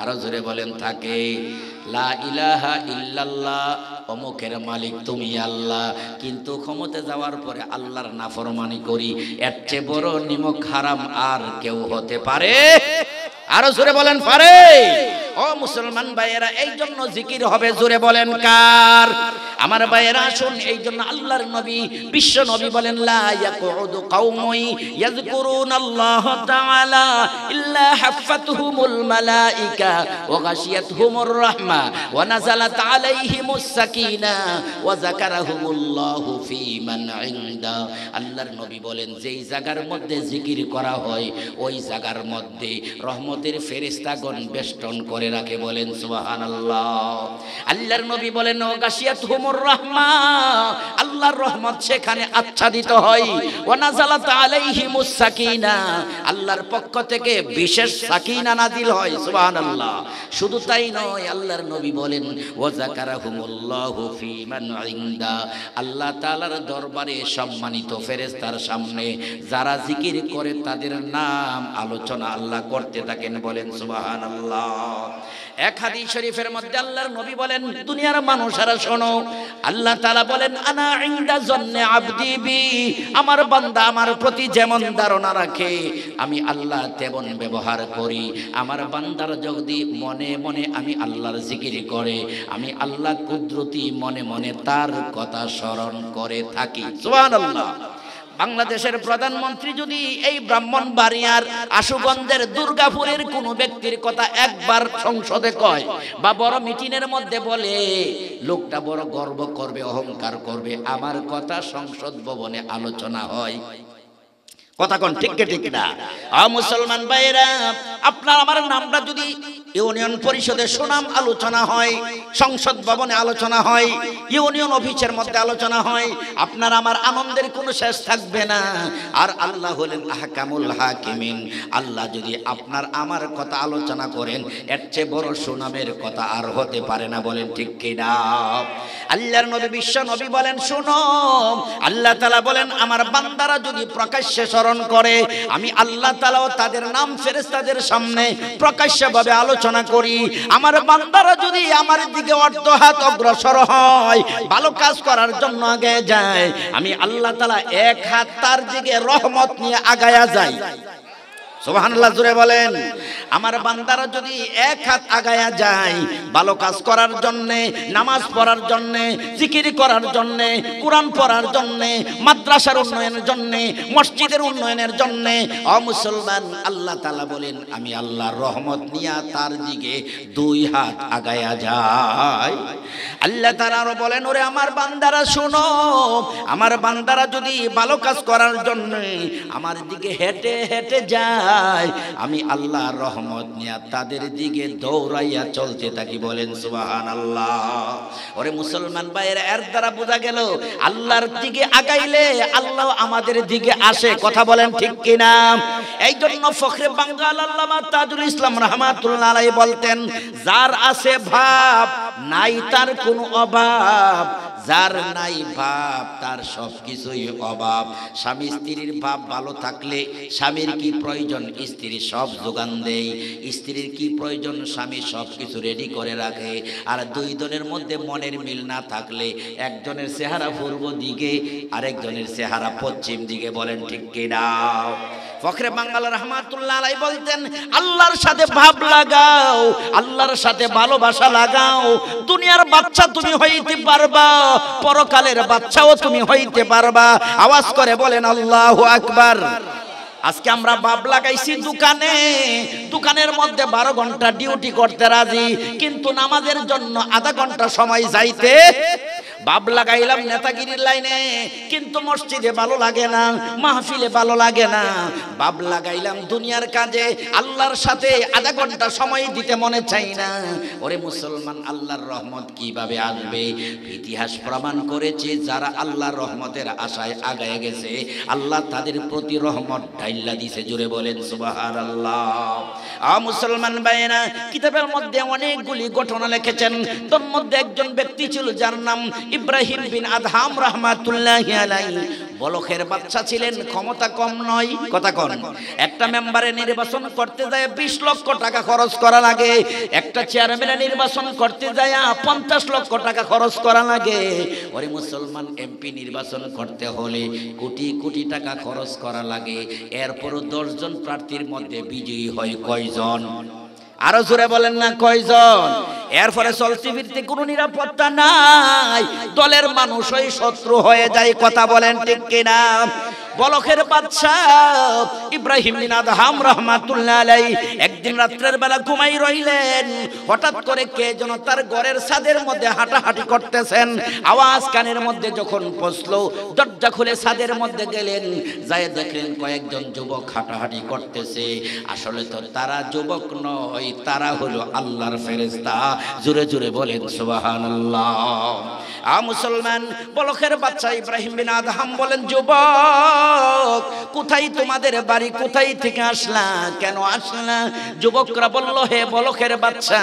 আরো জোরে বলেন থাকে লা ইলাহা ইল্লাল্লাহ অমুকের মালিক তুমি আল্লাহ কিন্তু ক্ষমতে যাওয়ার পরে আল্লাহর নাফরমানি করি এর চেয়ে বড় নিমক হারাম আর কেউ হতে পারে আরো জোরে বলেন পারে ও মুসলমান ভাইয়েরা এই জন্য জিকির হবে জোরে বলেন কার আমার ভাইয়েরা শুন এই জন্য আল্লাহর নবী বিশ্ব নবী বলেন লা ইয়াকুদু তাআলা ইল্লা হাফাতহুমুল মালায়েকা ওয়া গাশিয়াতহুমুর রাহমা ওয়া নাযালাত আলাইহিমুস সাকিনা ওয়া যাকারাহুমুল্লাহু ইনদা আল্লাহর নবী বলেন যেই জায়গার মধ্যে জিকির করা হয় ওই জায়গার মধ্যে রহমতের ফেরেশতাগণ বেষ্টন করে করে রাখে বলেন সুবাহান আল্লাহ আল্লাহর নবী বলেন ও গাশিয়া তুমুর রহমা আল্লাহর রহমত সেখানে আচ্ছাদিত হয় আলাইহি মুসাকিনা আল্লাহর পক্ষ থেকে বিশেষ সাকিনা নাজিল হয় সুবাহান আল্লাহ শুধু তাই নয় আল্লাহর নবী বলেন ও জাকারাহুমুল্লাহু ফি ইনদা আল্লাহ তাআলার দরবারে সম্মানিত ফেরেশতার সামনে যারা জিকির করে তাদের নাম আলোচনা আল্লাহ করতে থাকেন বলেন সুবাহান আল্লাহ এক হাদিস শরীফের মধ্যে আল্লাহর নবী বলেন দুনিয়ার মানুষেরা শোনো আল্লাহ বলেন আনা আবদি বি আমার বান্দা আমার প্রতি যেমন ধারণা রাখে আমি আল্লাহ তেমন ব্যবহার করি আমার বান্দার যদি মনে মনে আমি আল্লাহর জিকির করে আমি আল্লাহ কুদরতি মনে মনে তার কথা স্মরণ করে থাকি সুবহানাল্লাহ বাংলাদেশের প্রধানমন্ত্রী যদি এই ব্রাহ্মণ বাড়িয়ার আশুগঞ্জের দুর্গাপুরের কোন ব্যক্তির কথা একবার সংসদে কয় বা বড় মিটিংয়ের মধ্যে বলে লোকটা বড় গর্ব করবে অহংকার করবে আমার কথা সংসদ ভবনে আলোচনা হয় কথা কন ঠিক ঠিক না আ মুসলমান ভাইরা আপনার আমার নামটা যদি ইউনিয়ন পরিষদে সুনাম আলোচনা হয় সংসদ ভবনে আলোচনা হয় ইউনিয়ন অফিসের মধ্যে আলোচনা হয় আপনার আমার আনন্দের কোনো শেষ থাকবে না আর আল্লাহ হলেন আহকামুল হাকিমিন আল্লাহ যদি আপনার আমার কথা আলোচনা করেন এর চেয়ে বড় সুনামের কথা আর হতে পারে না বলেন ঠিক কিনা আল্লাহর নবী বিশ্ব নবী বলেন শুনো আল্লাহ তালা বলেন আমার বান্দারা যদি প্রকাশ্যে স্মরণ করে আমি আল্লাহ তালাও তাদের নাম তাদের সামনে ভাবে আলোচনা করি আমার বান্দারা যদি আমার দিকে অর্ধ হাত অগ্রসর হয় ভালো কাজ করার জন্য আগে যায় আমি আল্লাহ তালা এক হাত তার দিকে রহমত নিয়ে আগায়া যাই সোহানাল্লাহ জুড়ে বলেন আমার বান্দারা যদি এক হাত আগায়া যায় ভালো কাজ করার জন্যে নামাজ পড়ার জন্যে জিকির করার জন্যে কোরআন পড়ার জন্যে মাদ্রাসার উন্নয়নের জন্যে মসজিদের উন্নয়নের জন্যে অমুসলমান আল্লাহ তালা বলেন আমি আল্লাহর রহমত নিয়া তার দিকে দুই হাত আগায়া যায় আল্লাহ তারা আরো বলেন ওরে আমার বান্দারা শুনো আমার বান্দারা যদি ভালো কাজ করার জন্যে আমার দিকে হেঁটে হেঁটে যায় যায় আমি আল্লাহ রহমত নিয়া তাদের দিকে দৌড়াইয়া চলতে থাকি বলেন সুবাহান আল্লাহ ওরে মুসলমান ভাইয়েরা এর দ্বারা বোঝা গেল আল্লাহর দিকে আগাইলে আল্লাহ আমাদের দিকে আসে কথা বলেন ঠিক কিনা এই জন্য ফখরে বাঙ্গাল আল্লামা তাজুল ইসলাম রহমাতুল্লাহ বলতেন যার আছে ভাব নাই তার কোনো অভাব যার নাই বাপ তার সব কিছুই অভাব স্বামী স্ত্রীর ভাব ভালো থাকলে স্বামীর কি প্রয়োজন স্ত্রী সব যোগান দেয় স্ত্রীর কি প্রয়োজন স্বামী সব কিছু রেডি করে রাখে আর দুই জনের মধ্যে মনের মিল না থাকলে একজনের চেহারা পূর্ব দিকে আরেকজনের চেহারা পশ্চিম দিকে বলেন ঠিক কিনা ফখরে বাঙ্গাল রহমাতুল্লাহ আলাই বলতেন আল্লাহর সাথে ভাব লাগাও আল্লাহর সাথে ভালোবাসা লাগাও দুনিয়ার বাচ্চা তুমি হইতে পারবা পরকালের বাচ্চাও তুমি হইতে পারবা আওয়াজ করে বলেন আল্লাহ আকবার আজকে আমরা বাপ লাগাইছি দোকানে দোকানের মধ্যে বারো ঘন্টা ডিউটি করতে রাজি কিন্তু নামাজের জন্য আধা ঘন্টা সময় যাইতে বাপ লাগাইলাম নেতাগিরির লাইনে কিন্তু মসজিদে ভালো লাগে না মাহফিলে ভালো লাগে না বাপ লাগাইলাম দুনিয়ার কাজে আল্লাহর সাথে আধা ঘন্টা সময় দিতে মনে চাই না ওরে মুসলমান আল্লাহর রহমত কিভাবে আসবে ইতিহাস প্রমাণ করেছে যারা আল্লাহর রহমতের আশায় আগায় গেছে আল্লাহ তাদের প্রতি রহমত ঢাইল্লা দিছে জুড়ে বলেন সুবাহার আল্লাহ আ মুসলমান ভাইয়েরা কিতাবের মধ্যে অনেকগুলি ঘটনা লিখেছেন তোর মধ্যে একজন ব্যক্তি ছিল যার নাম ইব্রাহিম বিন আধাম রহমাতুল্লাহ আলাইহি বলখের বাচ্চা ছিলেন ক্ষমতা কম নয় কথা কন একটা মেম্বারে নির্বাচন করতে যায় বিশ লক্ষ টাকা খরচ করা লাগে একটা চেয়ারম্যানে নির্বাচন করতে যায় পঞ্চাশ লক্ষ টাকা খরচ করা লাগে ওরে মুসলমান এমপি নির্বাচন করতে হলে কোটি কোটি টাকা খরচ করা লাগে এরপরও দশজন প্রার্থীর মধ্যে বিজয়ী হয় কয়জন আরো জোরে বলেন না কয়জন এরপরে চলচিবিরতে কোনো নিরাপত্তা নাই দলের মানুষই শত্রু হয়ে যায় কথা বলেন ঠিক কিনা বলকের বাচ্চা ইব্রাহিম বিন হাম রহমাতুল্লাহ আলাই একদিন রাত্রের বেলা ঘুমাই রইলেন হঠাৎ করে কে যেন তার ঘরের ছাদের মধ্যে হাঁটাহাঁটি করতেছেন আওয়াজ কানের মধ্যে যখন পৌঁছলো দরজা খুলে ছাদের মধ্যে গেলেন যায় দেখলেন কয়েকজন যুবক হাঁটাহাঁটি করতেছে আসলে তো তারা যুবক নয় তারা হলো আল্লাহর ফেরেস্তা জুড়ে জুড়ে বলেন আল্লাহ আ মুসলমান বলকের বাচ্চা ইব্রাহিম বিন হাম বলেন যুবক কোথায় তোমাদের বাড়ি কোথায় থেকে আসলাম কেন আসলাম যুবকরা বলল হে বলকের বাচ্চা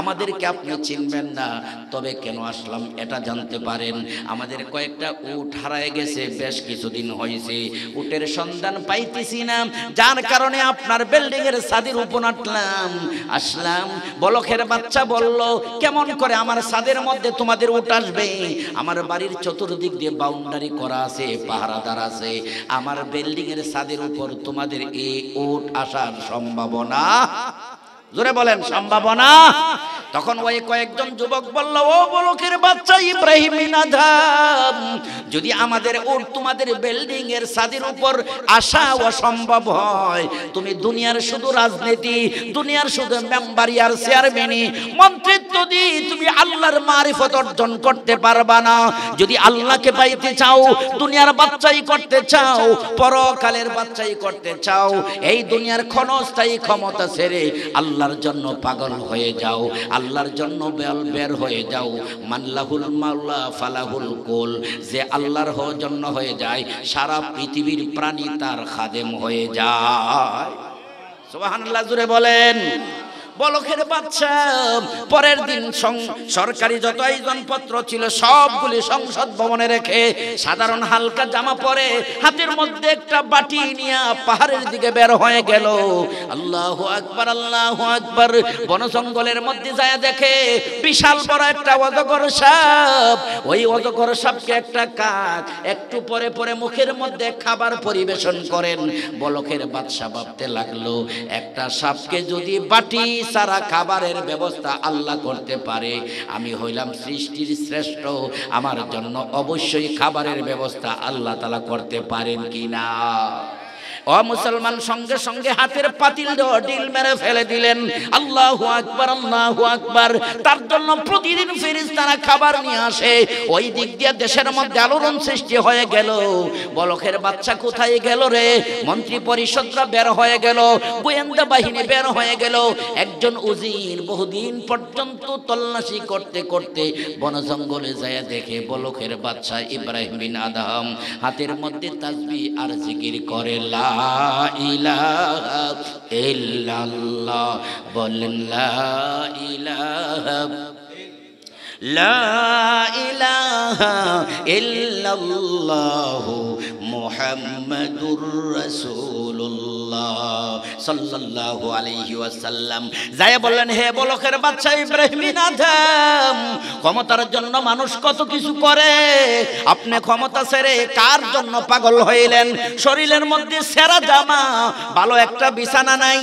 আমাদেরকে আপনি চিনবেন না তবে কেন আসলাম এটা জানতে পারেন আমাদের কয়েকটা উঠ হারায় গেছে বেশ কিছুদিন হয়েছে উটের সন্ধান পাইতেছি না যার কারণে আপনার বিল্ডিং এর ছাদের উপর আটলাম আসলাম বলকের বাচ্চা বলল কেমন করে আমার সাদের মধ্যে তোমাদের উঠ আসবে আমার বাড়ির চতুর্দিক দিয়ে বাউন্ডারি করা আছে পাহারাদার আছে আমার বিল্ডিংয়ের ছাদের উপর তোমাদের এই ওট আসার সম্ভাবনা জোরে বলেন সম্ভাবনা তখন ওই কয়েকজন যুবক বলল ও বলকের বাচ্চা ইব্রাহিম যদি আমাদের ওর তোমাদের বিল্ডিং এর ছাদের উপর আসা অসম্ভব হয় তুমি দুনিয়ার শুধু রাজনীতি দুনিয়ার শুধু মেম্বারি আর চেয়ারম্যানই মন্ত্রিত্ব দি তুমি আল্লাহর মারিফত অর্জন করতে পারবা না যদি আল্লাহকে পাইতে চাও দুনিয়ার বাচ্চাই করতে চাও পরকালের বাচ্চাই করতে চাও এই দুনিয়ার ক্ষণস্থায়ী ক্ষমতা ছেড়ে আল্লাহ আল্লাহর জন্য পাগল হয়ে যাও আল্লাহর জন্য বেল বের হয়ে যাও মাল্লাহুল মাল্লা ফালাহুল কোল যে আল্লাহর জন্য হয়ে যায় সারা পৃথিবীর প্রাণী তার খাদেম হয়ে যায় সোহান্লা জুড়ে বলেন বলকের বাচ্চা পরের দিন সরকারি যত আয়োজনপত্র ছিল সবগুলি সংসদ ভবনে রেখে সাধারণ হালকা জামা পরে হাতের মধ্যে একটা বাটি নিয়ে পাহাড়ের দিকে বের হয়ে গেল আল্লাহ আকবার আল্লাহ আকবার বন জঙ্গলের মধ্যে যায় দেখে বিশাল বড় একটা অজগর সাপ ওই অজগর সাপকে একটা কাক একটু পরে পরে মুখের মধ্যে খাবার পরিবেশন করেন বলকের বাদশা ভাবতে লাগলো একটা সাপকে যদি বাটি ছাড়া খাবারের ব্যবস্থা আল্লাহ করতে পারে আমি হইলাম সৃষ্টির শ্রেষ্ঠ আমার জন্য অবশ্যই খাবারের ব্যবস্থা আল্লাহ তালা করতে পারেন কি না অ মুসলমান সঙ্গে সঙ্গে হাতের পাতিল ডিল মেরে ফেলে দিলেন আল্লাহ আকবর আল্লাহ আকবর তার জন্য প্রতিদিন ফেরিস তারা খাবার নিয়ে আসে ওই দিক দিয়ে দেশের মধ্যে আলোড়ন সৃষ্টি হয়ে গেল বলকের বাচ্চা কোথায় গেল রে মন্ত্রী পরিষদরা বের হয়ে গেল গোয়েন্দা বাহিনী বের হয়ে গেল একজন উজির বহুদিন পর্যন্ত তল্লাশি করতে করতে বন জঙ্গলে যায় দেখে বলকের বাচ্চা ইব্রাহিম বিন আদাম হাতের মধ্যে তাজবি আর জিকির করে লা إله إلا الله قل لا إله لا إله إلا الله محمد رسول الله রাসূলুল্লাহ সাল্লাল্লাহু আলাইহি ওয়াসাল্লাম বললেন হে বলকের বাচ্চা ইব্রাহিম আদম ক্ষমতার জন্য মানুষ কত কিছু করে আপনি ক্ষমতা ছেড়ে কার জন্য পাগল হইলেন শরীরের মধ্যে সেরা জামা ভালো একটা বিছানা নাই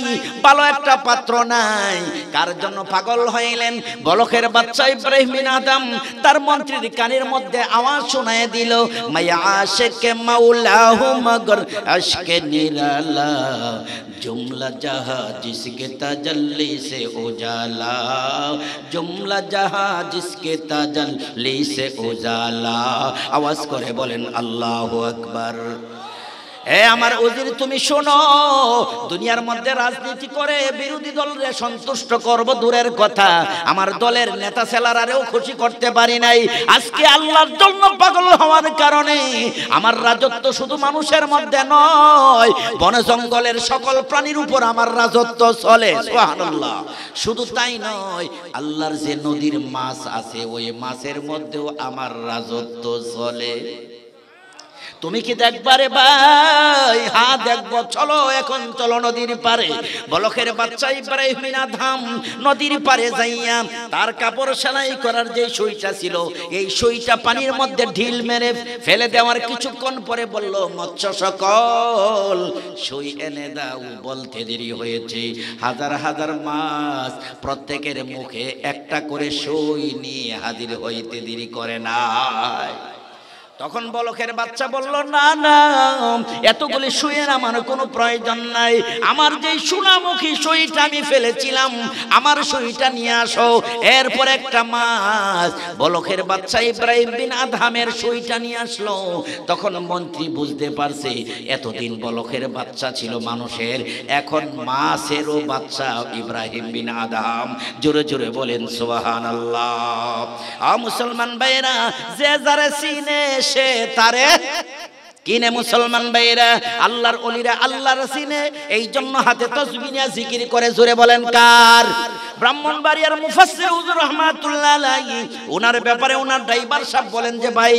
ভালো একটা পাত্র নাই কার জন্য পাগল হইলেন বলকের বাচ্চা ইব্রাহিম আদম তার মন্ত্রীর কানের মধ্যে আওয়াজ শোনায় দিল মায়া আশেকে মাউলাহু মগর আশকে নিরালা جملہ جہاں جس کے تجلی سے اجالا جملہ جہاں جس کے تجلی سے اجالا آواز کرے بولن اللہ اکبر এ আমার ওজির তুমি শোনো দুনিয়ার মধ্যে রাজনীতি করে বিরোধী দলরে সন্তুষ্ট করব দূরের কথা আমার দলের নেতা সেলার আরেও খুশি করতে পারি নাই আজকে আল্লাহর জন্য পাগল হওয়ার কারণে আমার রাজত্ব শুধু মানুষের মধ্যে নয় বন জঙ্গলের সকল প্রাণীর উপর আমার রাজত্ব চলে সুবহানাল্লাহ শুধু তাই নয় আল্লাহর যে নদীর মাছ আছে ওই মাছের মধ্যেও আমার রাজত্ব চলে তুমি কি দেখবারে ভাই হা দেখবো চলো এখন চলো নদীর পারে বলকের বাচ্চা ইব্রাহিমিনা ধাম নদীর পারে যাইয়া তার কাপড় সেলাই করার যে সইটা ছিল এই সইটা পানির মধ্যে ঢিল মেরে ফেলে দেওয়ার কিছুক্ষণ পরে বলল মৎস্য সকল সই এনে দাও বলতে দেরি হয়েছে হাজার হাজার মাস প্রত্যেকের মুখে একটা করে সই নিয়ে হাজির হইতে দেরি করে নাই তখন বলকের বাচ্চা বলল না না এতগুলি শুয়ের আমার কোনো প্রয়োজন নাই আমার যে সোনামুখী সইটা আমি ফেলেছিলাম আমার সইটা নিয়ে আসো এরপর একটা মাছ বলকের বাচ্চা ইব্রাহিম বিন আধামের সইটা নিয়ে আসলো তখন মন্ত্রী বুঝতে পারছে এতদিন বলকের বাচ্চা ছিল মানুষের এখন মাছেরও বাচ্চা ইব্রাহিম বিন আধাম জোরে জোরে বলেন সোহান আল্লাহ মুসলমান ভাইরা যে যারা চিনে সে তারে কিনে মুসলমান ভাইরা আল্লাহর অলিরা আল্লাহর সিনে এই জন্য হাতে তসবিনিয়া জিকির করে জোরে বলেন কার ব্রাহ্মণবাড়িয়ার মুফাসসির হুজুর রহমাতুল্লাহ আলাইহি ওনার ব্যাপারে ওনার ড্রাইভার সাহেব বলেন যে ভাই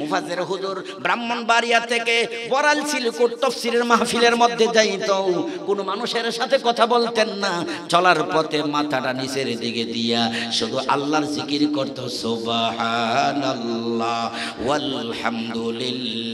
মুফাসসির হুজুর ব্রাহ্মণবাড়িয়া থেকে বড়াল সিলকুট তাফসীরের মাহফিলের মধ্যে যাইতো কোনো মানুষের সাথে কথা বলতেন না চলার পথে মাথাটা নিচের দিকে দিয়া শুধু আল্লাহর জিকির করত সুবহানাল্লাহ ওয়াল হামদুলিল্লাহ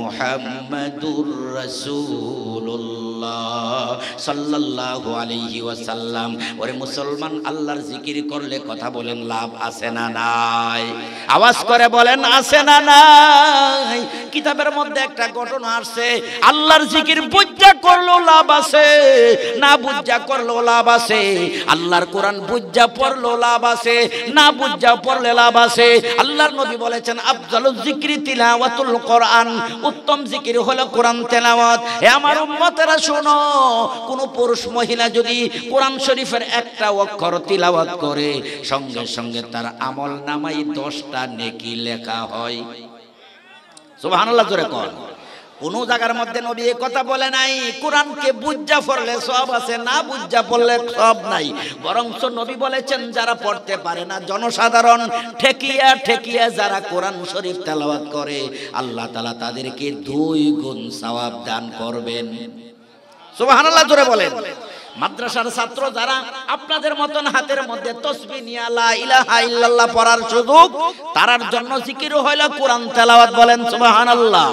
মুহাম্মাদুর রাসূলুল্লাহ সাল্লাল্লাহু আলাইহি ওয়াসাল্লাম ওরে মুসলমান আল্লাহর জিকির করলে কথা বলেন লাভ আছে না নাই আওয়াজ করে বলেন আছে না নাই কিতাবের মধ্যে একটা ঘটনা আসছে আল্লাহর জিকির বুজ্জা করলো লাভ আছে না বুজ্জা করলো লাভ আছে আল্লাহর কোরআন বুজ্জা পড়লো লাভ আছে না বুজ্জা পড়লে লাভ আছে আল্লাহর নবী বলেছেন আফজালুল জিকরি তিলাওয়াতুল কোরআন উত্তম জিকির হলো কোরআন তেলাওয়াত এ আমার উম্মতেরা শোনো কোন পুরুষ মহিলা যদি কোরআন শরীফের একটা অক্ষর তিলাওয়াত করে সঙ্গে সঙ্গে তার আমল নামাই দশটা নেকি লেখা হয় সুবহানাল্লাহ জোরে কর কোন জায়গার মধ্যে নবী এ কথা বলে নাই কোরআনকে বুজ্জা পড়লে সব আছে না বুজ্জা পড়লে সব নাই বরং নবী বলেছেন যারা পড়তে পারে না জনসাধারণ ঠেকিয়া ঠেকিয়া যারা কোরআন শরীফ তেলাওয়াত করে আল্লাহ তালা তাদেরকে দুই গুণ সওয়াব দান করবেন সুবহানাল্লাহ জোরে বলেন মাদ্রাসার ছাত্র যারা আপনাদের মতন হাতের মধ্যে তসবি পড়ার সুযোগ তারার জন্য জিকির হইল কোরআন তেলাওয়াত বলেন সুবহানাল্লাহ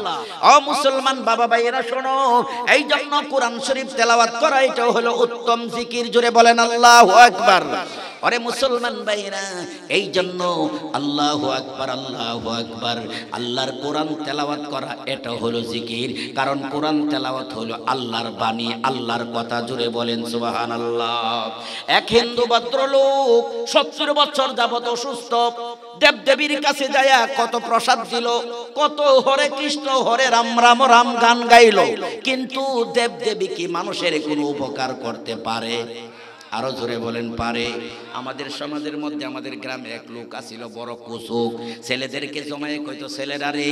ও মুসলমান বাবা ভাইয়েরা শোনো এই জন্য কোরআন শরীফ তেলাওয়াত করা এটা হলো উত্তম জিকির জুড়ে বলেন আল্লাহ আকবার আরে মুসলমান ভাইরা এই জন্য আল্লাহ আকবার আল্লাহ আকবার আল্লাহর কোরআন তেলাওয়াত করা এটা হলো জিকির কারণ কোরআন তেলাওয়াত হলো আল্লাহর বাণী আল্লাহর কথা জুড়ে বলেন দেবদেবীর কাছে কত প্রসাদ কত হরে কৃষ্ণ হরে রাম রাম রাম গান কিন্তু দেবদেবী কি মানুষের কোন উপকার করতে পারে আরো ধরে বলেন পারে আমাদের সমাজের মধ্যে আমাদের গ্রামে এক লোক আসিল বড় কুসুক ছেলেদেরকে জমায়ে কইতো ছেলেরা রে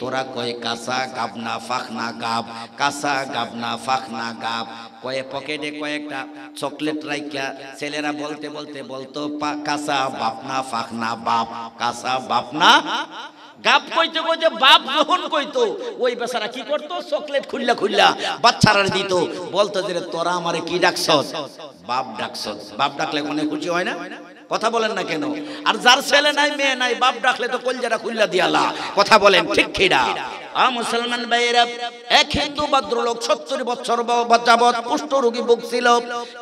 তোরা কয় কাঁচা গাবনা ফাখনা গাব কাঁচা গাবনা ফাখনা গাব কয়ে পকেটে কয়েকটা চকলেট রাইকা ছেলেরা বলতে বলতে বলতো কাঁচা বাপনা ফাখনা বাপ কাঁচা বাপনা গাপ কইতে কইতে বাপ যখন কইতো ওই বেচারা কি করতো চকলেট খুললা খুললা বাচ্চারা দিত বলতো যে তোরা আমারে কি ডাকছ বাপ ডাকছ বাপ ডাকলে অনেক খুশি হয় না কথা বলেন না কেন আর যার ছেলে নাই মেয়ে নাই বাপ ডাকলে তো কলজারা খুললা দিয়ালা কথা বলেন ঠিক খিড়া আ মুসলমান ভাইয়েরা এক হিন্দু ভদ্রলোক সত্তর বছর যাবৎ কুষ্ঠ রোগী ভুগছিল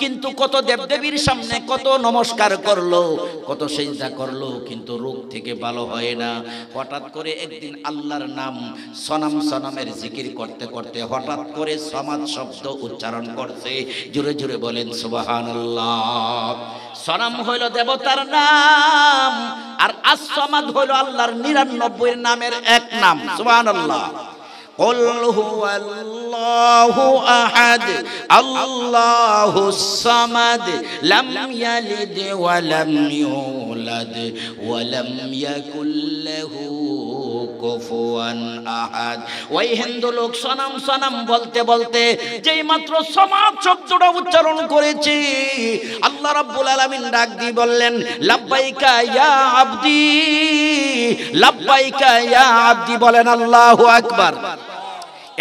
কিন্তু কত দেবদেবীর সামনে কত নমস্কার করলো কত চিন্তা করলো কিন্তু রোগ থেকে ভালো হয় না হঠাৎ করে একদিন আল্লাহর নাম সনাম সনামের জিকির করতে করতে হঠাৎ করে সমাজ শব্দ উচ্চারণ করছে জোরে জুড়ে বলেন সুবাহান সনাম হইল দেবতার নাম আর আসমাদ হইল আল্লাহর নিরানব্বই নামের এক নাম সুবাহান আল্লাহ قل هو الله أحد الله الصمد لم يلد ولم يولد ولم يكن له কুফুয়ান আহাদ ওই হিন্দু লোক সনাম সনাম বলতে বলতে যেই মাত্র সমাজ শব্দটা উচ্চারণ করেছি আল্লাহ রাব্বুল আলামিন ডাক দিয়ে বললেন লাব্বাইকা ইয়া আব্দি লাব্বাইকা ইয়া আব্দি বলেন আল্লাহু আকবার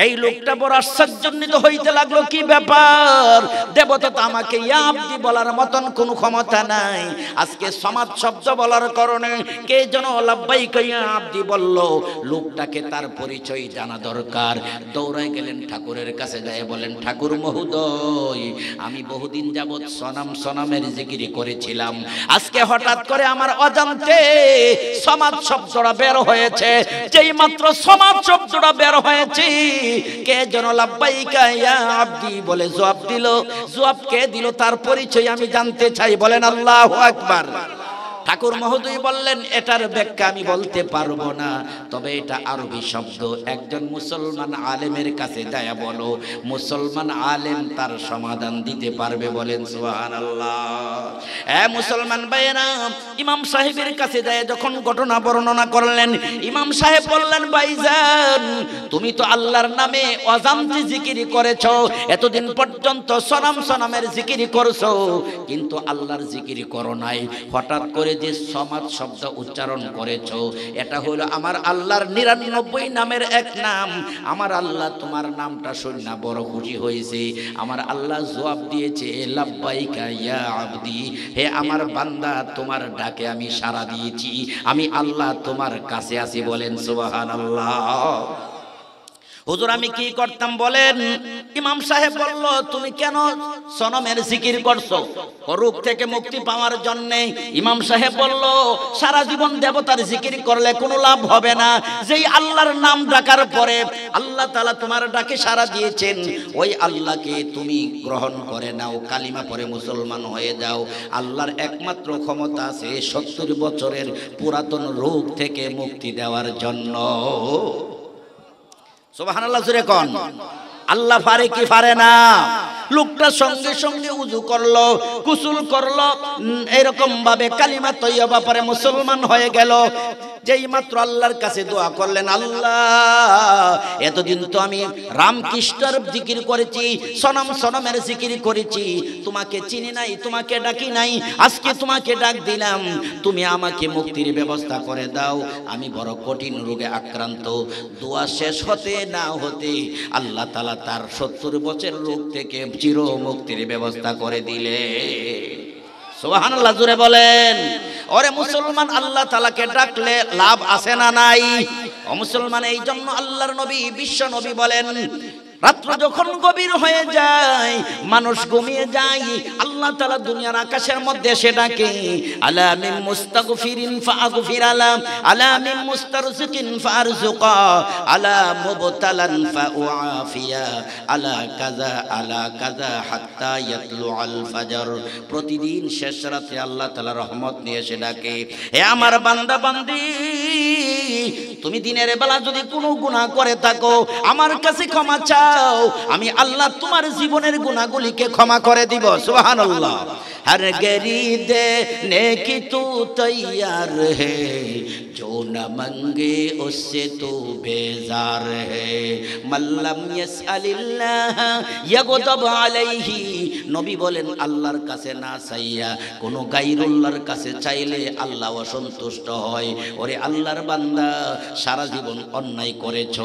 এই লোকটা বড় আশ্চর্যজনিত হইতে লাগলো কি ব্যাপার দেবতা তো আমাকে ইয়াবদি বলার মতন কোনো ক্ষমতা নাই আজকে সমাজ শব্দ বলার কারণে কে যেন লাভবাই আবদি বলল লোকটাকে তার পরিচয় জানা দরকার দৌড়ে গেলেন ঠাকুরের কাছে যায় বলেন ঠাকুর মহোদয় আমি বহুদিন যাবৎ সনাম সনামের জিকিরি করেছিলাম আজকে হঠাৎ করে আমার অজান্তে সমাজ শব্দটা বের হয়েছে যেই মাত্র সমাজ শব্দটা বের হয়েছে কে যেন লাব্বাইকা আব্দি বলে জবাব দিল জবাব কে দিল তার পরিচয় আমি জানতে চাই বলেন আল্লাহ আকবার ঠাকুর মহোদয় বললেন এটার ব্যাখ্যা আমি বলতে পারবো না তবে এটা আরবি শব্দ একজন মুসলমান আলেমের কাছে যায় বলো মুসলমান আলেম তার সমাধান দিতে পারবে বলেন সোহান মুসলমান ভাইয়েরা ইমাম সাহেবের কাছে দেয় যখন ঘটনা বর্ণনা করলেন ইমাম সাহেব বললেন ভাই তুমি তো আল্লাহর নামে অজান্তি জিকিরি করেছ এতদিন পর্যন্ত সনাম সনামের জিকিরি করছ কিন্তু আল্লাহর জিকিরি করো নাই হঠাৎ করে করে যে সমাজ শব্দ উচ্চারণ করেছ এটা হলো আমার আল্লাহর নিরানব্বই নামের এক নাম আমার আল্লাহ তোমার নামটা শুননা বড় খুশি হয়েছে আমার আল্লাহ জবাব দিয়েছে লাব্বাইকা হে আমার বান্দা তোমার ডাকে আমি সারা দিয়েছি আমি আল্লাহ তোমার কাছে আছি বলেন সুবাহান আল্লাহ হুজুর আমি কি করতাম বলেন ইমাম সাহেব বলল তুমি কেন সনমের জিকির করছো রূপ থেকে মুক্তি পাওয়ার জন্য ইমাম সাহেব বলল সারা জীবন দেবতার জিকির করলে কোনো লাভ হবে না যেই আল্লাহর নাম ডাকার পরে আল্লাহ তালা তোমার ডাকে সারা দিয়েছেন ওই আল্লাহকে তুমি গ্রহণ করে নাও কালিমা পরে মুসলমান হয়ে যাও আল্লাহর একমাত্র ক্ষমতা আছে সত্তর বছরের পুরাতন রোগ থেকে মুক্তি দেওয়ার জন্য সোবাহান আল্লাহ সুরে কন আল্লাহ ফারে কি ফারে না লোকটা সঙ্গে সঙ্গে উজু করলো কুসুল করলো এরকম ভাবে কালিমা তৈয়বা পরে মুসলমান হয়ে গেল যেই মাত্র আল্লাহর কাছে দোয়া করলেন আল্লাহ এতদিন তো আমি রামকৃষ্ণর জিকির করেছি সনম সনমের জিকির করেছি তোমাকে চিনি নাই তোমাকে ডাকি নাই আজকে তোমাকে ডাক দিলাম তুমি আমাকে মুক্তির ব্যবস্থা করে দাও আমি বড় কঠিন রোগে আক্রান্ত দোয়া শেষ হতে না হতে আল্লাহ তালা তার সত্তর বছর রোগ থেকে চির মুক্তির ব্যবস্থা করে দিলে সোহান লাজুরে বলেন ওরে মুসলমান আল্লাহ তালাকে ডাকলে লাভ আসে না নাই মুসলমান এই জন্য আল্লাহর নবী বিশ্ব নবী বলেন রাত্র যখন গভীর হয়ে যায় মানুষ ঘুমিয়ে যায় আল্লাহ তালা দুনিয়ার আকাশের মধ্যে সেটাকে আলামিম আলাম আলা মুবতালান আলা কাজা আলা কাজা হাত্তা ইয়াতলু আল ফাজর প্রতিদিন শেষ রাতে আল্লাহ তালা রহমত নিয়ে ডাকে হে আমার বান্দা বান্দি তুমি দিনের বেলা যদি কোনো গুনাহ করে থাকো আমার কাছে ক্ষমা চা চাও আমি আল্লাহ তোমার জীবনের গুণাগুলিকে ক্ষমা করে দিব সুহান আল্লাহ हर गरी दे नेकी तू तैयार जो न मंगे उससे तो बेजार है মাল্লাম নবী বলেন আল্লাহর কাছে না চাইয়া কোন গাইরুল্লাহর কাছে চাইলে আল্লাহ অসন্তুষ্ট হয় ওরে আল্লাহর বান্দা সারা জীবন অন্যায় করেছ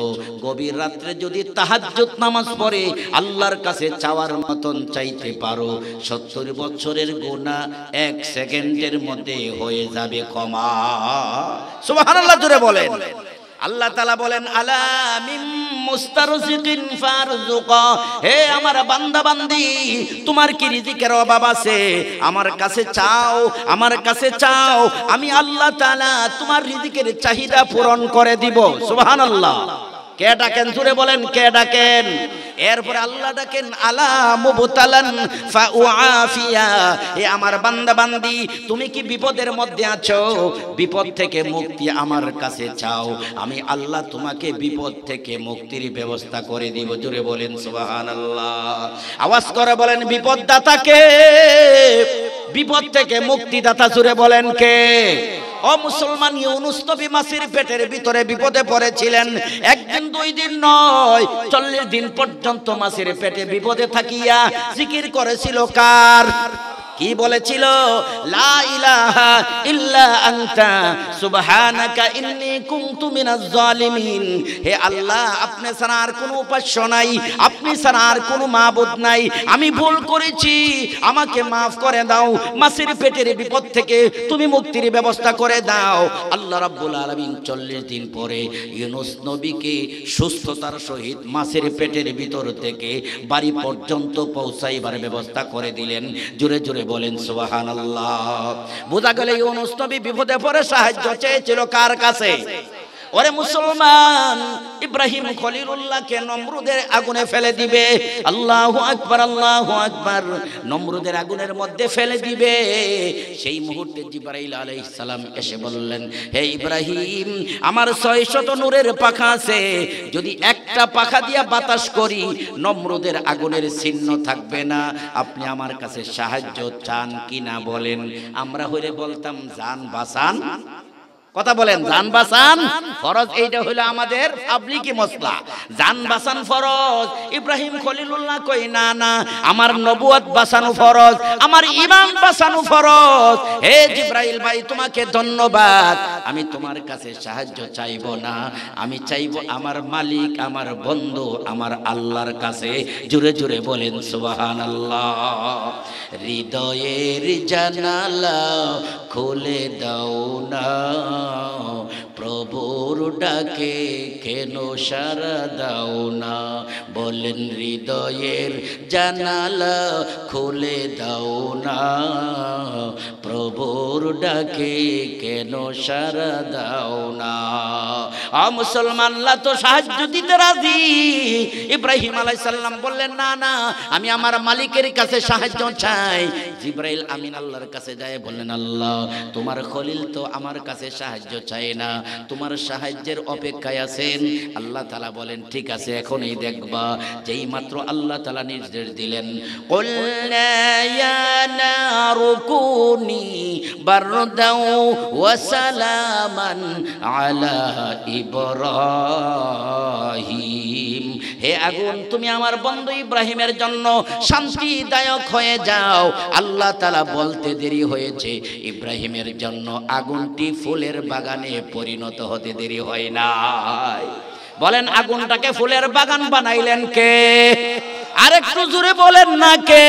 গভীর রাত্রে যদি তাহাজ্জুদ নামাজ পড়ে আল্লাহর কাছে চাওয়ার মতন চাইতে পারো সত্তর বছরের গোনা এক সেকেন্ডের মধ্যে হয়ে যাবে ক্ষমা সুবাহান আল্লাহ জুড়ে বলেন আল্লাহ তালা বলেন আলামিম মুস্তারজিকিন ফারজুক হে আমার বান্দা বান্দি তোমার কি রিজিকের অভাব আছে আমার কাছে চাও আমার কাছে চাও আমি আল্লাহ তালা তোমার রিজিকের চাহিদা পূরণ করে দিব সুবহানাল্লাহ কে ডাকেন জুড়ে বলেন কে ডাকেন এরপর আল্লাহ ডাকেন আলা মুবতালান এ আমার বান্দা বান্দি তুমি কি বিপদের মধ্যে আছো বিপদ থেকে মুক্তি আমার কাছে চাও আমি আল্লাহ তোমাকে বিপদ থেকে মুক্তির ব্যবস্থা করে দিব জুড়ে বলেন সুবহানাল্লাহ আওয়াজ করে বলেন বিপদ দাতাকে বিপদ থেকে মুক্তি দাতা জুড়ে বলেন কে ও মুসলমান ইউনুস মাসির পেটের ভিতরে বিপদে পড়েছিলেন একদিন দুই দিন নয় চল্লিশ দিন পর্যন্ত পর্যন্ত মাছের পেটে বিপদে থাকিয়া জিকির করেছিল কার কি বলেছিল হে আল্লাহ আপনি ছাড়া আর কোনো উপাস্য নাই আপনি ছাড়া আর কোনো নাই আমি ভুল করেছি আমাকে করে দাও পেটের বিপদ থেকে তুমি মুক্তির ব্যবস্থা করে দাও আল্লাহ রাব্বুল আলমিন চল্লিশ দিন পরে ইউনুস নবীকে সুস্থতার সহিত মাছের পেটের ভিতর থেকে বাড়ি পর্যন্ত পৌঁছাইবার ব্যবস্থা করে দিলেন জোরে জোরে বলেন সুবহানাল্লাহ বোঝা গেল ইউনুস নবী বিপদে পড়ে সাহায্য চেয়েছিল কার কাছে ওরে মুসলমান ইব্রাহিম খলিরুল্লাহকে নমরুদের আগুনে ফেলে দিবে আল্লাহ আকবর আল্লাহ আকবর নমরুদের আগুনের মধ্যে ফেলে দিবে সেই মুহূর্তে জিব্রাহিল আলাইহিস সালাম এসে বললেন হে ইব্রাহিম আমার ছয় শত নূরের পাখা আছে যদি একটা পাখা দিয়া বাতাস করি নমরুদের আগুনের চিহ্ন থাকবে না আপনি আমার কাছে সাহায্য চান কিনা বলেন আমরা হইলে বলতাম জান বাসান কথা বলেন জান বাসান ফরজ এইটা হলো আমাদের পাবলিকি মশলা জান বাসান ফরজ ইব্রাহিম খলিলুল্লাহ কই না না আমার নবুয়াত বাসানো ফরজ আমার ইমান বাসানো ফরজ হে জিব্রাইল ভাই তোমাকে ধন্যবাদ আমি তোমার কাছে সাহায্য চাইব না আমি চাইব আমার মালিক আমার বন্ধু আমার আল্লাহর কাছে জোরে জোরে বলেন আল্লাহ হৃদয়ের জানালা খুলে দাও না প্রভুর ডাকে কেন সারা দাও না বলেন হৃদয়ের জানালা খুলে দাও না প্রভুর ডাকে কেন সারা দাও না আ মুসলমানরা তো সাহায্য দিতে রাজি ইব্রাহিম আলাই সাল্লাম বললেন না না আমি আমার মালিকের কাছে সাহায্য চাই জিব্রাইল আমিন আল্লাহর কাছে যায় বললেন আল্লাহ তোমার খলিল তো আমার কাছে সাহায্য সাহায্য চায় না তোমার সাহায্যের অপেক্ষায় আছেন আল্লাহ তালা বলেন ঠিক আছে এখন এই দেখবা যেই মাত্র আল্লাহ তালা নির্দেশ দিলেন হে আগুন তুমি আমার বন্ধু ইব্রাহিমের জন্য শান্তিদায়ক হয়ে যাও আল্লাহ তালা বলতে দেরি হয়েছে ইব্রাহিমের জন্য আগুনটি ফুলের ফুলের বাগানে পরিণত হতে দেরি হয় না বলেন আগুনটাকে ফুলের বাগান বানাইলেন কে আরেকটু জোরে বলেন না কে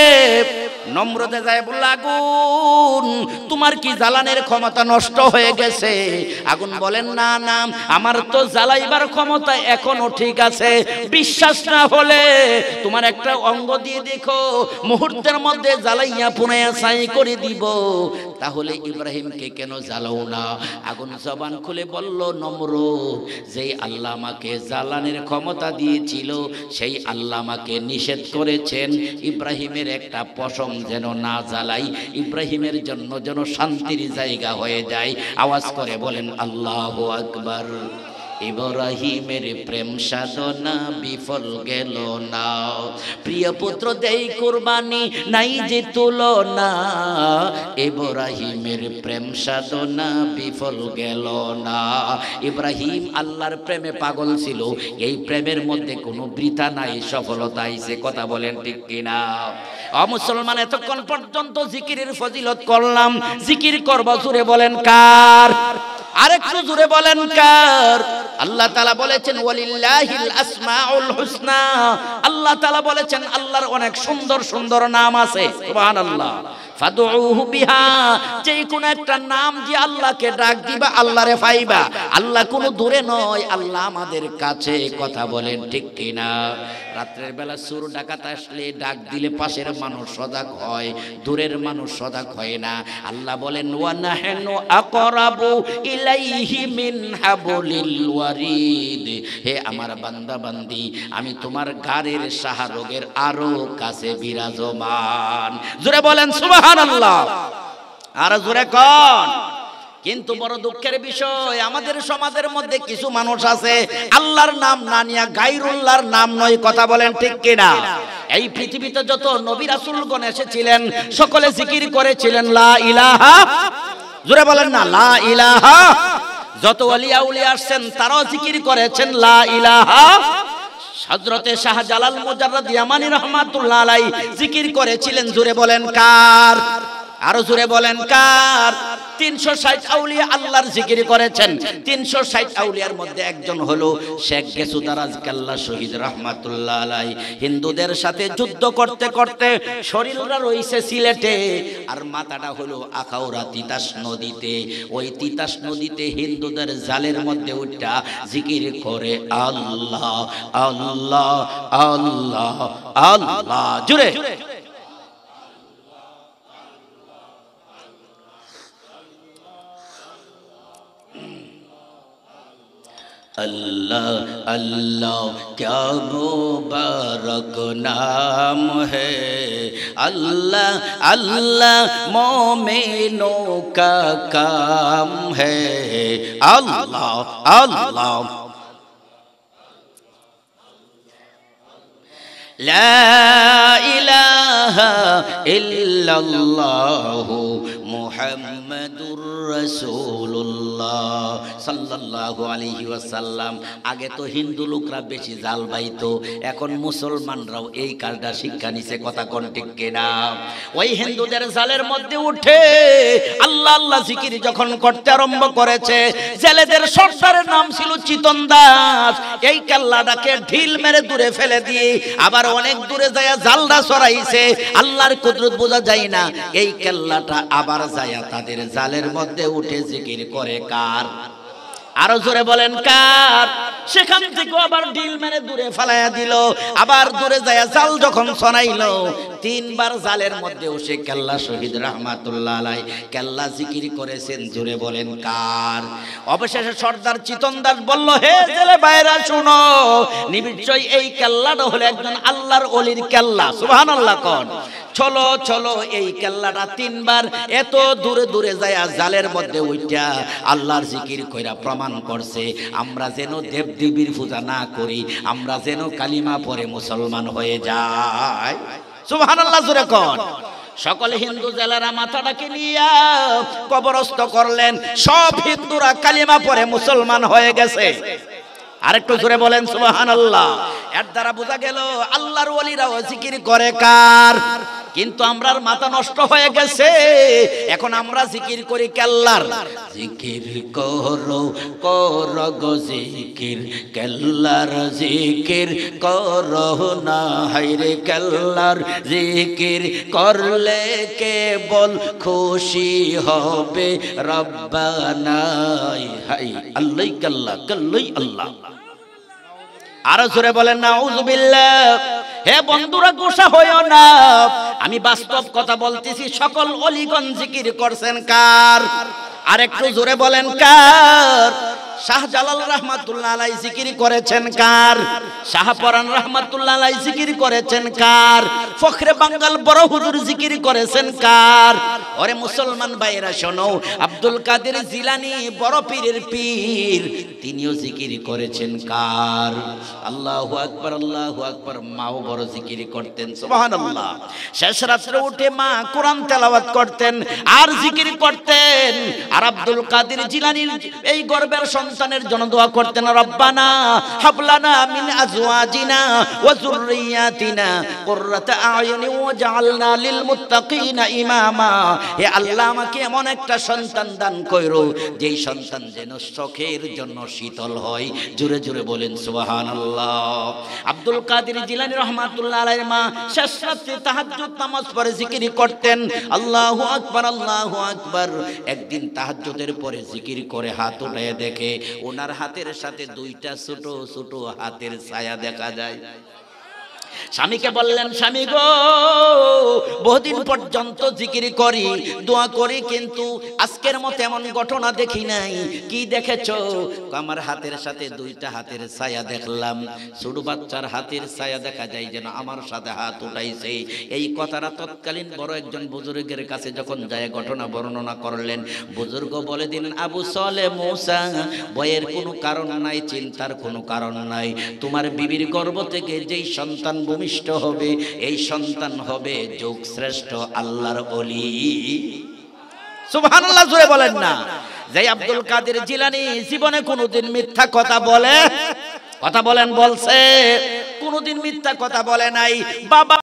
নম্রদে যায় বলল আগুন তোমার কি জ্বালানের ক্ষমতা নষ্ট হয়ে গেছে আগুন বলেন না না আমার তো জ্বালাইবার ক্ষমতা এখনো ঠিক আছে বিশ্বাস না হলে তোমার একটা অঙ্গ দিয়ে দেখো মুহূর্তের মধ্যে জ্বালাইয়া পুনে সাই করে দিব তাহলে ইব্রাহিমকে কেন জ্বালাও না আগুন জবান খুলে বলল নম্র যেই আল্লাহ আমাকে জ্বালানের ক্ষমতা দিয়েছিল সেই আল্লাহ আমাকে নিষেধ নিষেধ করেছেন ইব্রাহিমের একটা পশম যেন না জ্বালাই ইব্রাহিমের জন্য যেন শান্তির জায়গা হয়ে যায় আওয়াজ করে বলেন আল্লাহ আকবার ইব্রাহিমের প্রেম সাধনা বিফল গেল না প্রিয় পুত্র দেই কুরবানি নাই যে তুলনা ইব্রাহিমের প্রেম সাধনা বিফল গেল না ইব্রাহিম আল্লাহর প্রেমে পাগল ছিল এই প্রেমের মধ্যে কোনো বৃথা নাই সফলতা আইছে কথা বলেন ঠিক কিনা অমুসলমান এতক্ষণ পর্যন্ত জিকিরের ফজিলত করলাম জিকির করব জুড়ে বলেন কার আরেকটু জোরে বলেন কার আল্লাহ তালা বলেছেন ওয়ালিল্লাহিল আসমাউল হুসনা আল্লাহ তালা বলেছেন আল্লাহর অনেক সুন্দর সুন্দর নাম আছে সুবহানাল্লাহ কোন একটা নাম আল্লাহকে ডাক দিবা আল্লাহরে পাইবা আল্লাহ কোনো দূরে নয় আল্লাহ আমাদের কাছে কথা বলেন ঠিক রাত্রের বেলা সুর ডাকাত আসলে ডাক দিলে পাশের মানুষ সজাগ হয় দূরের মানুষ সজাগ হয় না আল্লাহ বলেন আকরাবু ইলাইহি মিন হাবলিল ওয়ারিদ হে আমার বান্দা বান্দি আমি তোমার গাড়ির সাহারোগের আরো কাছে বিরাজমান জোরে বলেন সুবহান সুবহান আল্লাহ আর জোরে কন কিন্তু বড় দুঃখের বিষয় আমাদের সমাজের মধ্যে কিছু মানুষ আছে আল্লাহর নাম না নিয়া গাইরুল্লাহর নাম নয় কথা বলেন ঠিক কিনা এই পৃথিবীতে যত নবী রাসূলগণ এসেছিলেন সকলে জিকির করেছিলেন লা ইলাহা জোরে বলেন না লা ইলাহা যত আলিয়া উলিয়া আসছেন তারাও জিকির করেছেন লা ইলাহা শাহ জালাল মোজারদ ইয়ামানি রহমাতুল্লাহ আলাই জিকির করেছিলেন জুড়ে বলেন কার আরো জোরে বলেন কার তিনশো ষাট আউলিয়া আল্লাহর জিকির করেছেন তিনশো ষাট আউলিয়ার মধ্যে একজন হলো শেখ গেসুদারাজ কাল্লা শহীদ রহমাতুল্লাহ আলাই হিন্দুদের সাথে যুদ্ধ করতে করতে শরীররা রয়েছে সিলেটে আর মাথাটা হলো আখাউরা তিতাস নদীতে ওই তিতাস নদীতে হিন্দুদের জালের মধ্যে উঠা জিকির করে আল্লাহ আল্লাহ আল্লাহ আল্লাহ জুড়ে اللہ اللہ کیا مبارک نام ہے اللہ اللہ مومنوں کا کام ہے اللہ اللہ لا الہ الا اللہ মোহাম্মদুর রসুল্লাহ সাল্লাহ আলহি ওয়াসাল্লাম আগে তো হিন্দু লোকরা বেশি জাল বাইতো এখন মুসলমানরাও এই কালটা শিক্ষা নিছে কথা কোন ঠিক কিনা ওই হিন্দুদের জালের মধ্যে উঠে আল্লাহ আল্লাহ জিকির যখন করতে আরম্ভ করেছে জেলেদের সর্দারের নাম ছিল চিতন দাস এই কাল্লাটাকে ঢিল মেরে দূরে ফেলে দিয়ে আবার অনেক দূরে যায় জালদা সরাইছে আল্লাহর কুদরত বোঝা যায় না এই কাল্লাটা আবার আবার যায়া তাদের জালের মধ্যে উঠে জিকির করে কার আরো জোরে বলেন কার সেখান থেকে আবার ডিল মেরে দূরে ফালাইয়া দিল আবার দূরে যায় জাল যখন ছনাইল তিনবার জালের মধ্যে ওসে কেল্লা শহীদ রহমাতুল্লাহ আলাই কেল্লা জিকির করেছেন জুড়ে বলেন কার অবশেষে সর্দার চিতন দাস বলল হে জেলে বাইরা শুনো নিবিচয় এই কেল্লাটা হলো একজন আল্লাহর অলির কেল্লা সুহান আল্লাহ কন চলো চলো এই কেল্লাটা তিনবার এত দূরে দূরে যায় জালের মধ্যে উইটা আল্লাহর জিকির কইরা প্রমাণ করছে আমরা যেন দেবদেবীর পূজা না করি আমরা যেন কালিমা পরে মুসলমান হয়ে যায় সুবহানাল্লাহ সকল হিন্দু জেলেরা মাথাটাকে নিয়ে কবরস্থ করলেন সব হিন্দুরা কালিমা পরে মুসলমান হয়ে গেছে আরেকটু জোরে বলেন সুবহান আল্লাহ এর দ্বারা বোঝা গেল আল্লাহর ওলিরাও জিকির করে কার কিন্তু আমরার মাথা নষ্ট হয়ে গেছে এখন আমরা জিকির করি কেল্লার জিকির করো কর গো জিকির কেল্লার জিকির কর না হাইরে কেল্লার জিকির করলে কেবল খুশি হবে রব্বানাই হাই আল্লাহ কাল্লা কাল্লাই আল্লাহ আরো জোরে বলেন না উজবিল্লাহ হে বন্ধুরা গোসা হইও না আমি বাস্তব কথা বলতেছি সকল অলিগঞ্জ জিকির করছেন কার আর একটু জোরে বলেন কার শাহ জালাল রহমাতুল্লাহ আলাই জিকির করেছেন কার শাহ পরান রহমাতুল্লাহ আলাই জিকির করেছেন কার ফখরে বাঙ্গাল বড় হুজুর জিকির করেছেন কার ওরে মুসলমান ভাইরা শোনো আব্দুল কাদের জিলানি বড় পীরের পীর তিনিও জিকির করেছেন কার আল্লাহু আকবার আল্লাহু আকবার মাও বড় জিকির করতেন সুবহানাল্লাহ শেষ রাতে উঠে মা কোরআন তেলাওয়াত করতেন আর জিকির করতেন আর আব্দুল কাদের জিলানির এই গর্বের সন্তান সন্তানের জন্য দোয়া করতেন রব্বানা হাবলানা মিন আজওয়াজিনা ওয়া যুররিয়াতিনা কুররাতা আয়ুনি ওয়া জাআলনা লিল মুত্তাকিনা ইমামা হে আল্লাহ আমাকে এমন একটা সন্তান দান কইরো যেই সন্তান যেন শখের জন্য শীতল হয় জোরে জোরে বলেন সুবহানাল্লাহ আব্দুল কাদের জিলানী রহমাতুল্লাহ আলাইহির মা শেষ রাতে তাহাজ্জুদ নামাজ পড়ে জিকির করতেন আল্লাহু আকবার আল্লাহু আকবার একদিন তাহাজ্জুদের পরে জিকির করে হাত উঠায় দেখে ওনার হাতের সাথে দুইটা ছোট ছোট হাতের ছায়া দেখা যায় স্বামীকে বললেন স্বামী গো বহুদিন পর্যন্ত জিকির করি দোয়া করি কিন্তু আজকের মতো এমন ঘটনা দেখি নাই কি দেখেছ আমার হাতের সাথে দুইটা হাতের ছায়া দেখলাম ছোট বাচ্চার হাতের ছায়া দেখা যায় যেন আমার সাথে হাত উঠাইছে এই কথাটা তৎকালীন বড় একজন বুজুর্গের কাছে যখন যায় ঘটনা বর্ণনা করলেন বুজুর্গ বলে দিলেন আবু সলে মৌসা বয়ের কোনো কারণ নাই চিন্তার কোনো কারণ নাই তোমার বিবির গর্ব থেকে যেই সন্তান ভূমিষ্ঠ হবে এই সন্তান হবে যোগ শ্রেষ্ঠ আল্লাহর অলি সুবহানাল্লাহ জোরে বলেন না যে আব্দুল কাদের জিলানি জীবনে কোনোদিন মিথ্যা কথা বলে কথা বলেন বলছে কোনোদিন মিথ্যা কথা বলে নাই বাবা